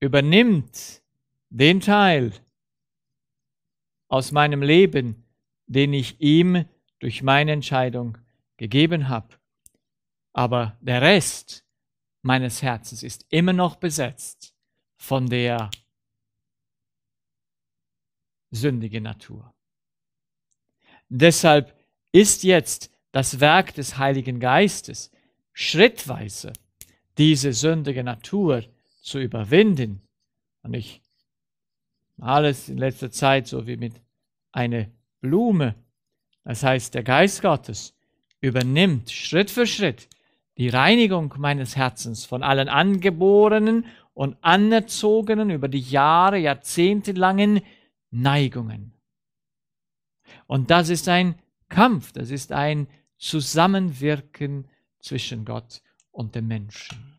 übernimmt den Teil aus meinem Leben, den ich ihm durch meine Entscheidung gegeben habe. Aber der Rest meines Herzens ist immer noch besetzt von der sündigen Natur. Deshalb ist jetzt das Werk des Heiligen Geistes, schrittweise diese sündige Natur zu überwinden. Und ich alles in letzter Zeit so wie mit einer Blume. Das heißt, der Geist Gottes übernimmt Schritt für Schritt die Reinigung meines Herzens von allen angeborenen und anerzogenen, über die Jahre, Jahrzehnte langen Neigungen. Und das ist ein Kampf, das ist ein Zusammenwirken zwischen Gott und dem Menschen.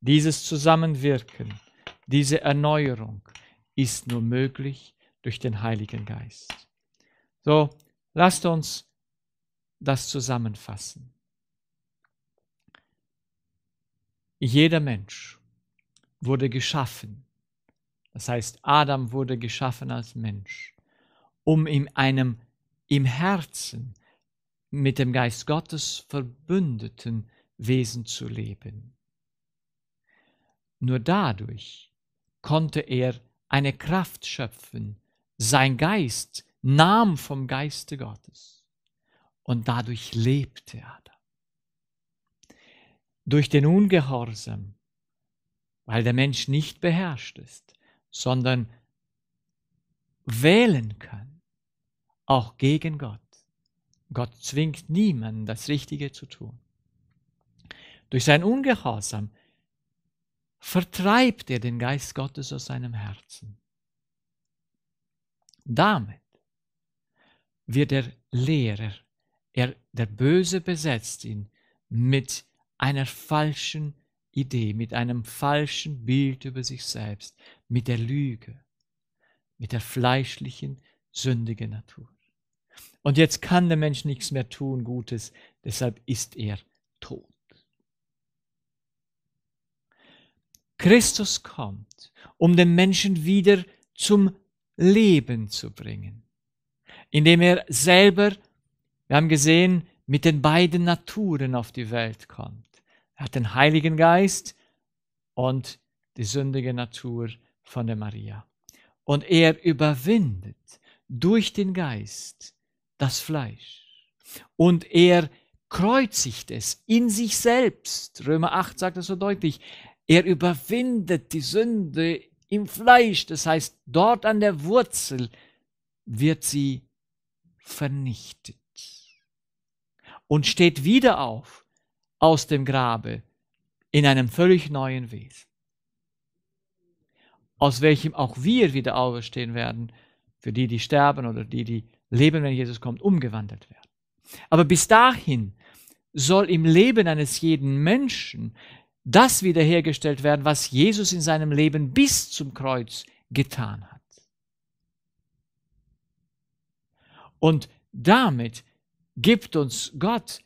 Dieses Zusammenwirken, diese Erneuerung ist nur möglich durch den Heiligen Geist. So, lasst uns das zusammenfassen. Jeder Mensch wurde geschaffen, das heißt Adam wurde geschaffen als Mensch, um in einem im Herzen mit dem Geist Gottes verbündeten Wesen zu leben. Nur dadurch konnte er eine Kraft schöpfen, sein Geist nahm vom Geiste Gottes und dadurch lebte Adam. Durch den Ungehorsam, weil der Mensch nicht beherrscht ist, sondern wählen kann, auch gegen Gott, Gott zwingt niemanden, das Richtige zu tun. Durch sein Ungehorsam vertreibt er den Geist Gottes aus seinem Herzen. Damit wird der Lehrer, er, der Böse besetzt ihn mit einer falschen Idee, mit einem falschen Bild über sich selbst, mit der Lüge, mit der fleischlichen, sündigen Natur. Und jetzt kann der Mensch nichts mehr tun Gutes, deshalb ist er tot. Christus kommt, um den Menschen wieder zum Leben zu bringen, indem er selber, wir haben gesehen, mit den beiden Naturen auf die Welt kommt. Er hat den Heiligen Geist und die sündige Natur von der Maria. Und er überwindet durch den Geist das Fleisch. Und er kreuzigt es in sich selbst. Römer 8 sagt das so deutlich. Er überwindet die Sünde im Fleisch. Das heißt, dort an der Wurzel wird sie vernichtet. Und steht wieder auf aus dem Grabe in einem völlig neuen Wesen, aus welchem auch wir wieder auferstehen werden, für die, die sterben oder die, die Leben, wenn Jesus kommt, umgewandelt werden. Aber bis dahin soll im Leben eines jeden Menschen das wiederhergestellt werden, was Jesus in seinem Leben bis zum Kreuz getan hat. Und damit gibt uns Gott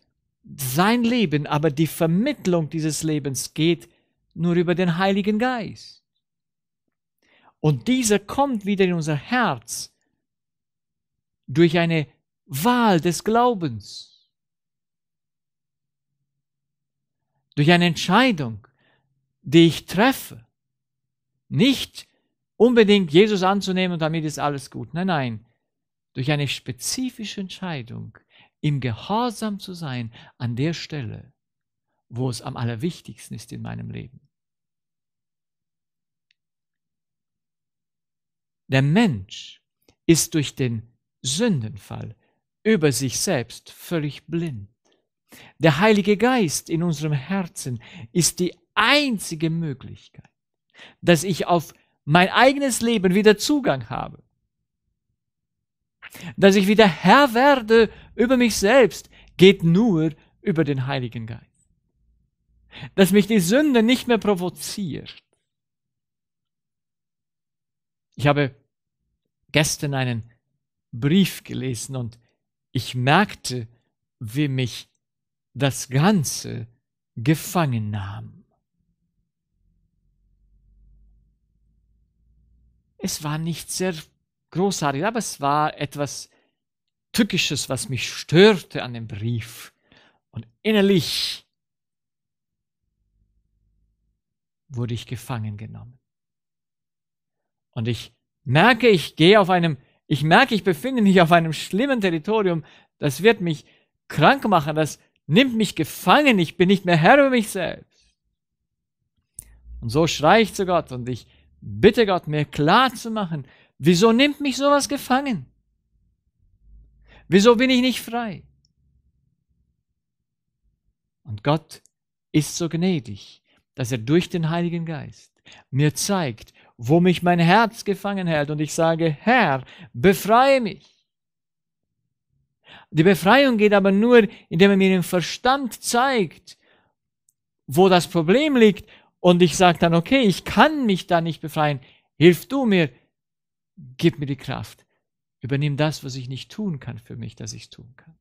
sein Leben, aber die Vermittlung dieses Lebens geht nur über den Heiligen Geist. Und dieser kommt wieder in unser Herz durch eine Wahl des Glaubens, durch eine Entscheidung, die ich treffe, nicht unbedingt Jesus anzunehmen und damit ist alles gut. Nein, nein, durch eine spezifische Entscheidung, im Gehorsam zu sein an der Stelle, wo es am allerwichtigsten ist in meinem Leben. Der Mensch ist durch den Sündenfall, über sich selbst völlig blind. Der Heilige Geist in unserem Herzen ist die einzige Möglichkeit, dass ich auf mein eigenes Leben wieder Zugang habe, dass ich wieder Herr werde über mich selbst, geht nur über den Heiligen Geist. Dass mich die Sünde nicht mehr provoziert. Ich habe gestern einen Brief gelesen und ich merkte, wie mich das Ganze gefangen nahm. Es war nicht sehr großartig, aber es war etwas Tückisches, was mich störte an dem Brief. Und innerlich wurde ich gefangen genommen. Und ich merke, ich gehe auf einem ich merke, ich befinde mich auf einem schlimmen Territorium. Das wird mich krank machen. Das nimmt mich gefangen. Ich bin nicht mehr Herr über mich selbst. Und so schreie ich zu Gott und ich bitte Gott, mir klar zu machen, wieso nimmt mich sowas gefangen? Wieso bin ich nicht frei? Und Gott ist so gnädig, dass er durch den Heiligen Geist mir zeigt, wo mich mein Herz gefangen hält und ich sage, Herr, befreie mich. Die Befreiung geht aber nur, indem er mir den Verstand zeigt, wo das Problem liegt und ich sage dann, okay, ich kann mich da nicht befreien, hilf du mir, gib mir die Kraft, übernimm das, was ich nicht tun kann für mich, dass ich es tun kann.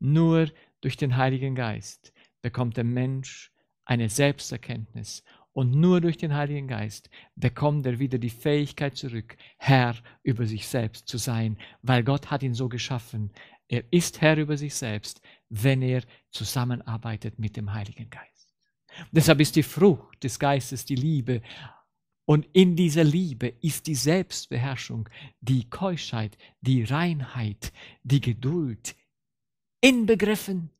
Nur durch den Heiligen Geist bekommt der Mensch eine Selbsterkenntnis und nur durch den Heiligen Geist bekommt er wieder die Fähigkeit zurück, Herr über sich selbst zu sein, weil Gott hat ihn so geschaffen. Er ist Herr über sich selbst, wenn er zusammenarbeitet mit dem Heiligen Geist. Deshalb ist die Frucht des Geistes die Liebe. Und in dieser Liebe ist die Selbstbeherrschung, die Keuschheit, die Reinheit, die Geduld inbegriffen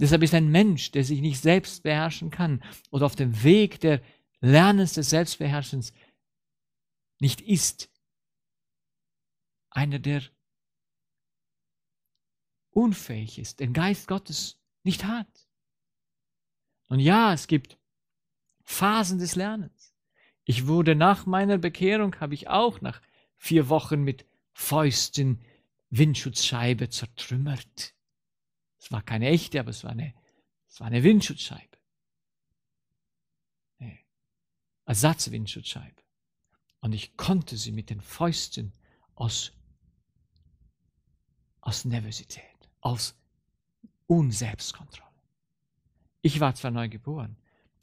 Deshalb ist ein Mensch, der sich nicht selbst beherrschen kann oder auf dem Weg der Lernens des Selbstbeherrschens nicht ist, einer, der unfähig ist, den Geist Gottes nicht hat. Und ja, es gibt Phasen des Lernens. Ich wurde nach meiner Bekehrung, habe ich auch nach vier Wochen mit Fäusten Windschutzscheibe zertrümmert. Es war keine echte, aber es war eine, es war eine Windschutzscheibe. Eine Ersatzwindschutzscheibe. Und ich konnte sie mit den Fäusten aus, aus Nervosität, aus Unselbstkontrolle. Ich war zwar neu geboren,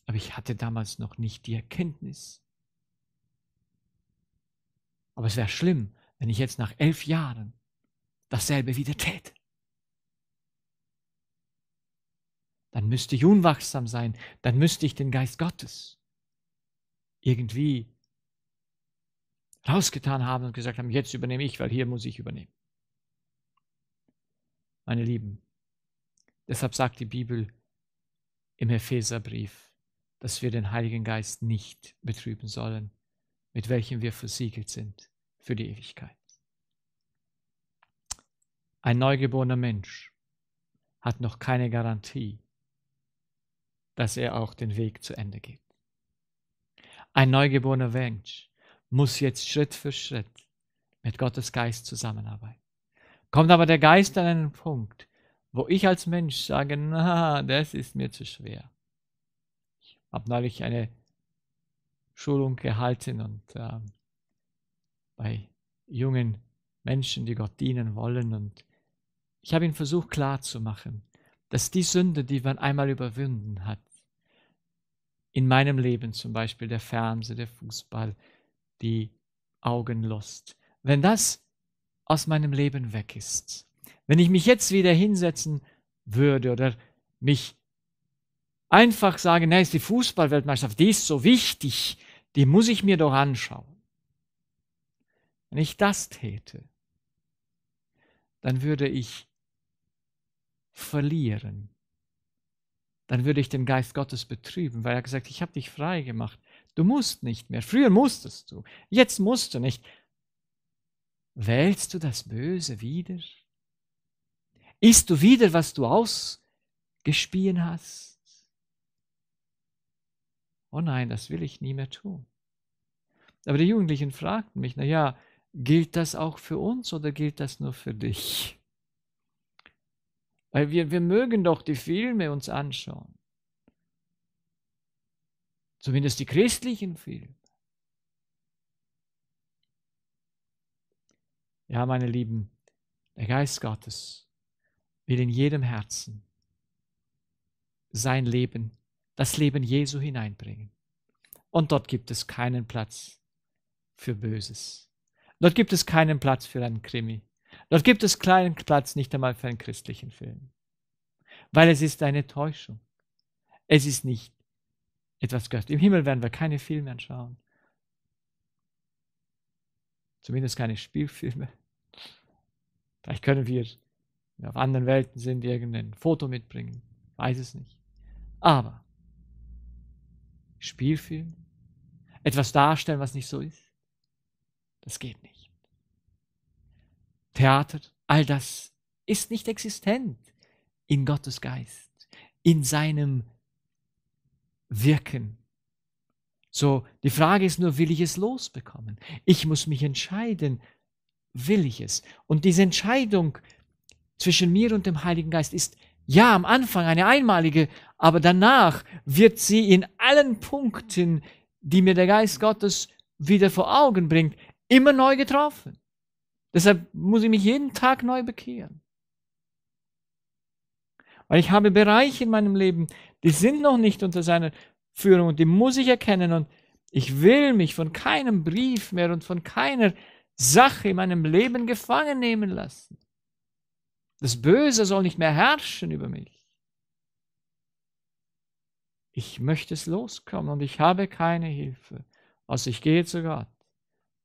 aber ich hatte damals noch nicht die Erkenntnis. Aber es wäre schlimm, wenn ich jetzt nach elf Jahren dasselbe wieder täte. dann müsste ich unwachsam sein, dann müsste ich den Geist Gottes irgendwie rausgetan haben und gesagt haben, jetzt übernehme ich, weil hier muss ich übernehmen. Meine Lieben, deshalb sagt die Bibel im Epheserbrief, dass wir den Heiligen Geist nicht betrüben sollen, mit welchem wir versiegelt sind für die Ewigkeit. Ein neugeborener Mensch hat noch keine Garantie, dass er auch den Weg zu Ende geht. Ein neugeborener Mensch muss jetzt Schritt für Schritt mit Gottes Geist zusammenarbeiten. Kommt aber der Geist an einen Punkt, wo ich als Mensch sage, na, das ist mir zu schwer. Ich habe neulich eine Schulung gehalten und ähm, bei jungen Menschen, die Gott dienen wollen und ich habe ihn versucht klarzumachen, dass die Sünde, die man einmal überwunden hat, in meinem Leben zum Beispiel der Fernseher, der Fußball, die Augenlust, wenn das aus meinem Leben weg ist, wenn ich mich jetzt wieder hinsetzen würde oder mich einfach sage, na, ist die Fußballweltmeisterschaft, die ist so wichtig, die muss ich mir doch anschauen. Wenn ich das täte, dann würde ich verlieren dann würde ich den Geist Gottes betrüben, weil er gesagt, ich habe dich frei gemacht. Du musst nicht mehr. Früher musstest du. Jetzt musst du nicht. Wählst du das Böse wieder? Isst du wieder, was du ausgespien hast? Oh nein, das will ich nie mehr tun. Aber die Jugendlichen fragten mich, na ja, gilt das auch für uns oder gilt das nur für dich? Weil wir, wir mögen doch die Filme uns anschauen. Zumindest die christlichen Filme. Ja, meine Lieben, der Geist Gottes will in jedem Herzen sein Leben, das Leben Jesu hineinbringen. Und dort gibt es keinen Platz für Böses. Dort gibt es keinen Platz für einen Krimi. Dort gibt es kleinen Platz nicht einmal für einen christlichen Film, weil es ist eine Täuschung. Es ist nicht etwas Göttliches. Im Himmel werden wir keine Filme anschauen. Zumindest keine Spielfilme. Vielleicht können wir, wenn wir auf anderen Welten sind, irgendein Foto mitbringen. Weiß es nicht. Aber Spielfilm, etwas darstellen, was nicht so ist, das geht nicht. Theater, all das ist nicht existent in Gottes Geist, in seinem Wirken. So, die Frage ist nur, will ich es losbekommen? Ich muss mich entscheiden, will ich es? Und diese Entscheidung zwischen mir und dem Heiligen Geist ist ja am Anfang eine einmalige, aber danach wird sie in allen Punkten, die mir der Geist Gottes wieder vor Augen bringt, immer neu getroffen. Deshalb muss ich mich jeden Tag neu bekehren. Weil ich habe Bereiche in meinem Leben, die sind noch nicht unter seiner Führung und die muss ich erkennen und ich will mich von keinem Brief mehr und von keiner Sache in meinem Leben gefangen nehmen lassen. Das Böse soll nicht mehr herrschen über mich. Ich möchte es loskommen und ich habe keine Hilfe, also ich gehe zu Gott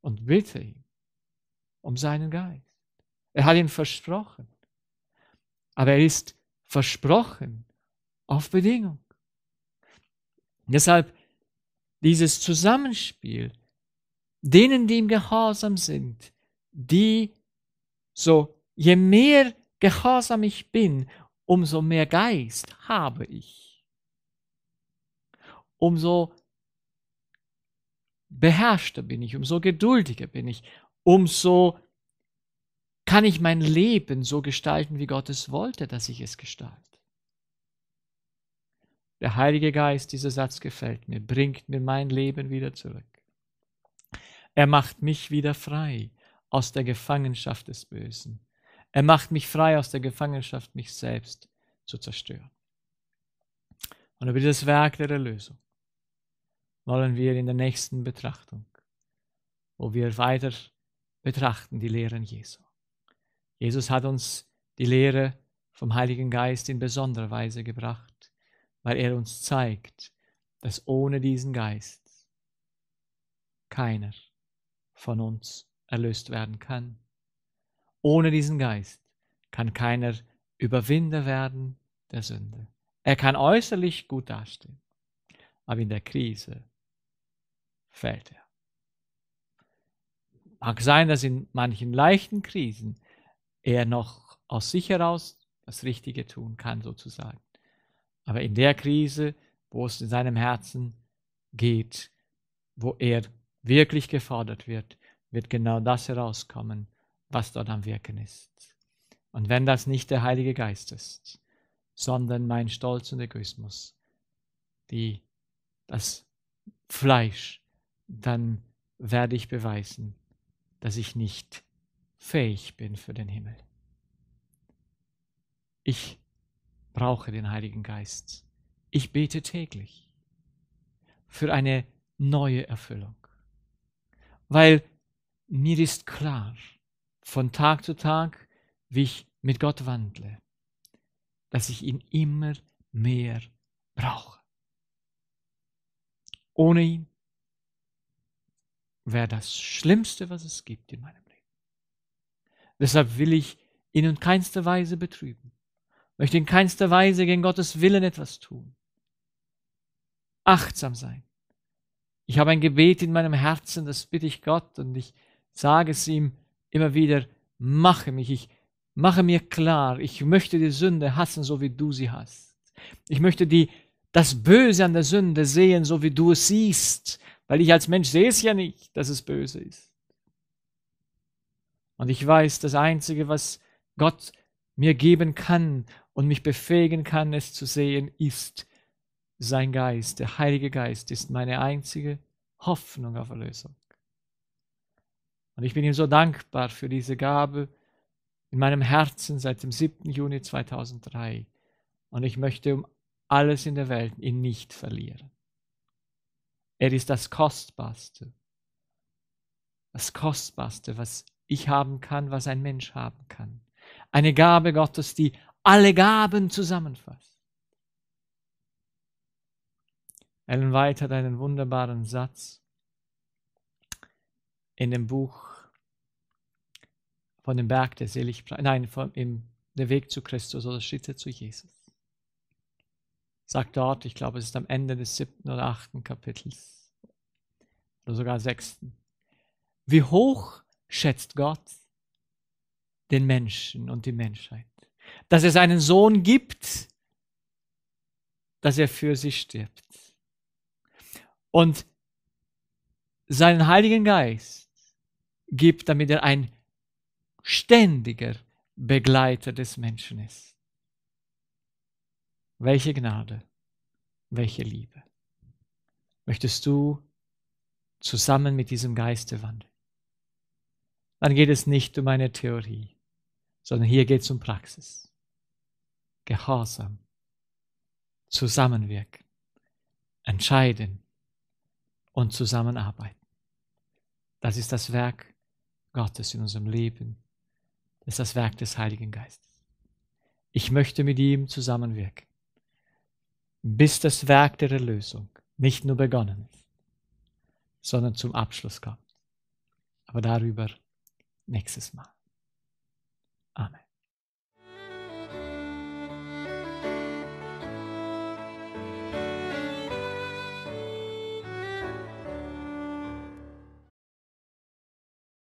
und bitte ihn um seinen Geist. Er hat ihn versprochen. Aber er ist versprochen auf Bedingung. Deshalb dieses Zusammenspiel, denen, die ihm gehorsam sind, die so, je mehr gehorsam ich bin, umso mehr Geist habe ich. Umso beherrschter bin ich, umso geduldiger bin ich, umso kann ich mein Leben so gestalten, wie Gott es wollte, dass ich es gestalte. Der Heilige Geist, dieser Satz gefällt mir, bringt mir mein Leben wieder zurück. Er macht mich wieder frei aus der Gefangenschaft des Bösen. Er macht mich frei aus der Gefangenschaft, mich selbst zu zerstören. Und über dieses Werk der Erlösung wollen wir in der nächsten Betrachtung, wo wir weiter betrachten, die Lehren Jesu. Jesus hat uns die Lehre vom Heiligen Geist in besonderer Weise gebracht, weil er uns zeigt, dass ohne diesen Geist keiner von uns erlöst werden kann. Ohne diesen Geist kann keiner Überwinder werden der Sünde. Er kann äußerlich gut dastehen, aber in der Krise fällt er. Mag sein, dass in manchen leichten Krisen er noch aus sich heraus das Richtige tun kann, sozusagen. Aber in der Krise, wo es in seinem Herzen geht, wo er wirklich gefordert wird, wird genau das herauskommen, was dort am Wirken ist. Und wenn das nicht der Heilige Geist ist, sondern mein Stolz und Egoismus, die, das Fleisch, dann werde ich beweisen, dass ich nicht fähig bin für den Himmel. Ich brauche den Heiligen Geist. Ich bete täglich für eine neue Erfüllung, weil mir ist klar, von Tag zu Tag, wie ich mit Gott wandle, dass ich ihn immer mehr brauche. Ohne ihn wäre das Schlimmste, was es gibt in meinem Leben. Deshalb will ich ihn in keinster Weise betrüben, möchte in keinster Weise gegen Gottes Willen etwas tun. Achtsam sein. Ich habe ein Gebet in meinem Herzen, das bitte ich Gott und ich sage es ihm immer wieder, mache mich, ich mache mir klar, ich möchte die Sünde hassen, so wie du sie hast. Ich möchte die, das Böse an der Sünde sehen, so wie du es siehst. Weil ich als Mensch sehe es ja nicht, dass es böse ist. Und ich weiß, das Einzige, was Gott mir geben kann und mich befähigen kann, es zu sehen, ist sein Geist. Der Heilige Geist ist meine einzige Hoffnung auf Erlösung. Und ich bin ihm so dankbar für diese Gabe in meinem Herzen seit dem 7. Juni 2003. Und ich möchte um alles in der Welt ihn nicht verlieren. Er ist das Kostbarste. Das Kostbarste, was ich haben kann, was ein Mensch haben kann. Eine Gabe Gottes, die alle Gaben zusammenfasst. Ellen White hat einen wunderbaren Satz in dem Buch von dem Berg der Seligkeit, nein, von im, der Weg zu Christus oder Schritte zu Jesus sagt dort, ich glaube, es ist am Ende des siebten oder achten Kapitels oder sogar sechsten. Wie hoch schätzt Gott den Menschen und die Menschheit, dass er seinen Sohn gibt, dass er für sie stirbt und seinen Heiligen Geist gibt, damit er ein ständiger Begleiter des Menschen ist. Welche Gnade, welche Liebe. Möchtest du zusammen mit diesem Geiste wandeln? Dann geht es nicht um eine Theorie, sondern hier geht es um Praxis. Gehorsam, zusammenwirken, entscheiden und zusammenarbeiten. Das ist das Werk Gottes in unserem Leben. Das ist das Werk des Heiligen Geistes. Ich möchte mit ihm zusammenwirken bis das Werk der Erlösung nicht nur begonnen ist, sondern zum Abschluss kommt. Aber darüber nächstes Mal. Amen.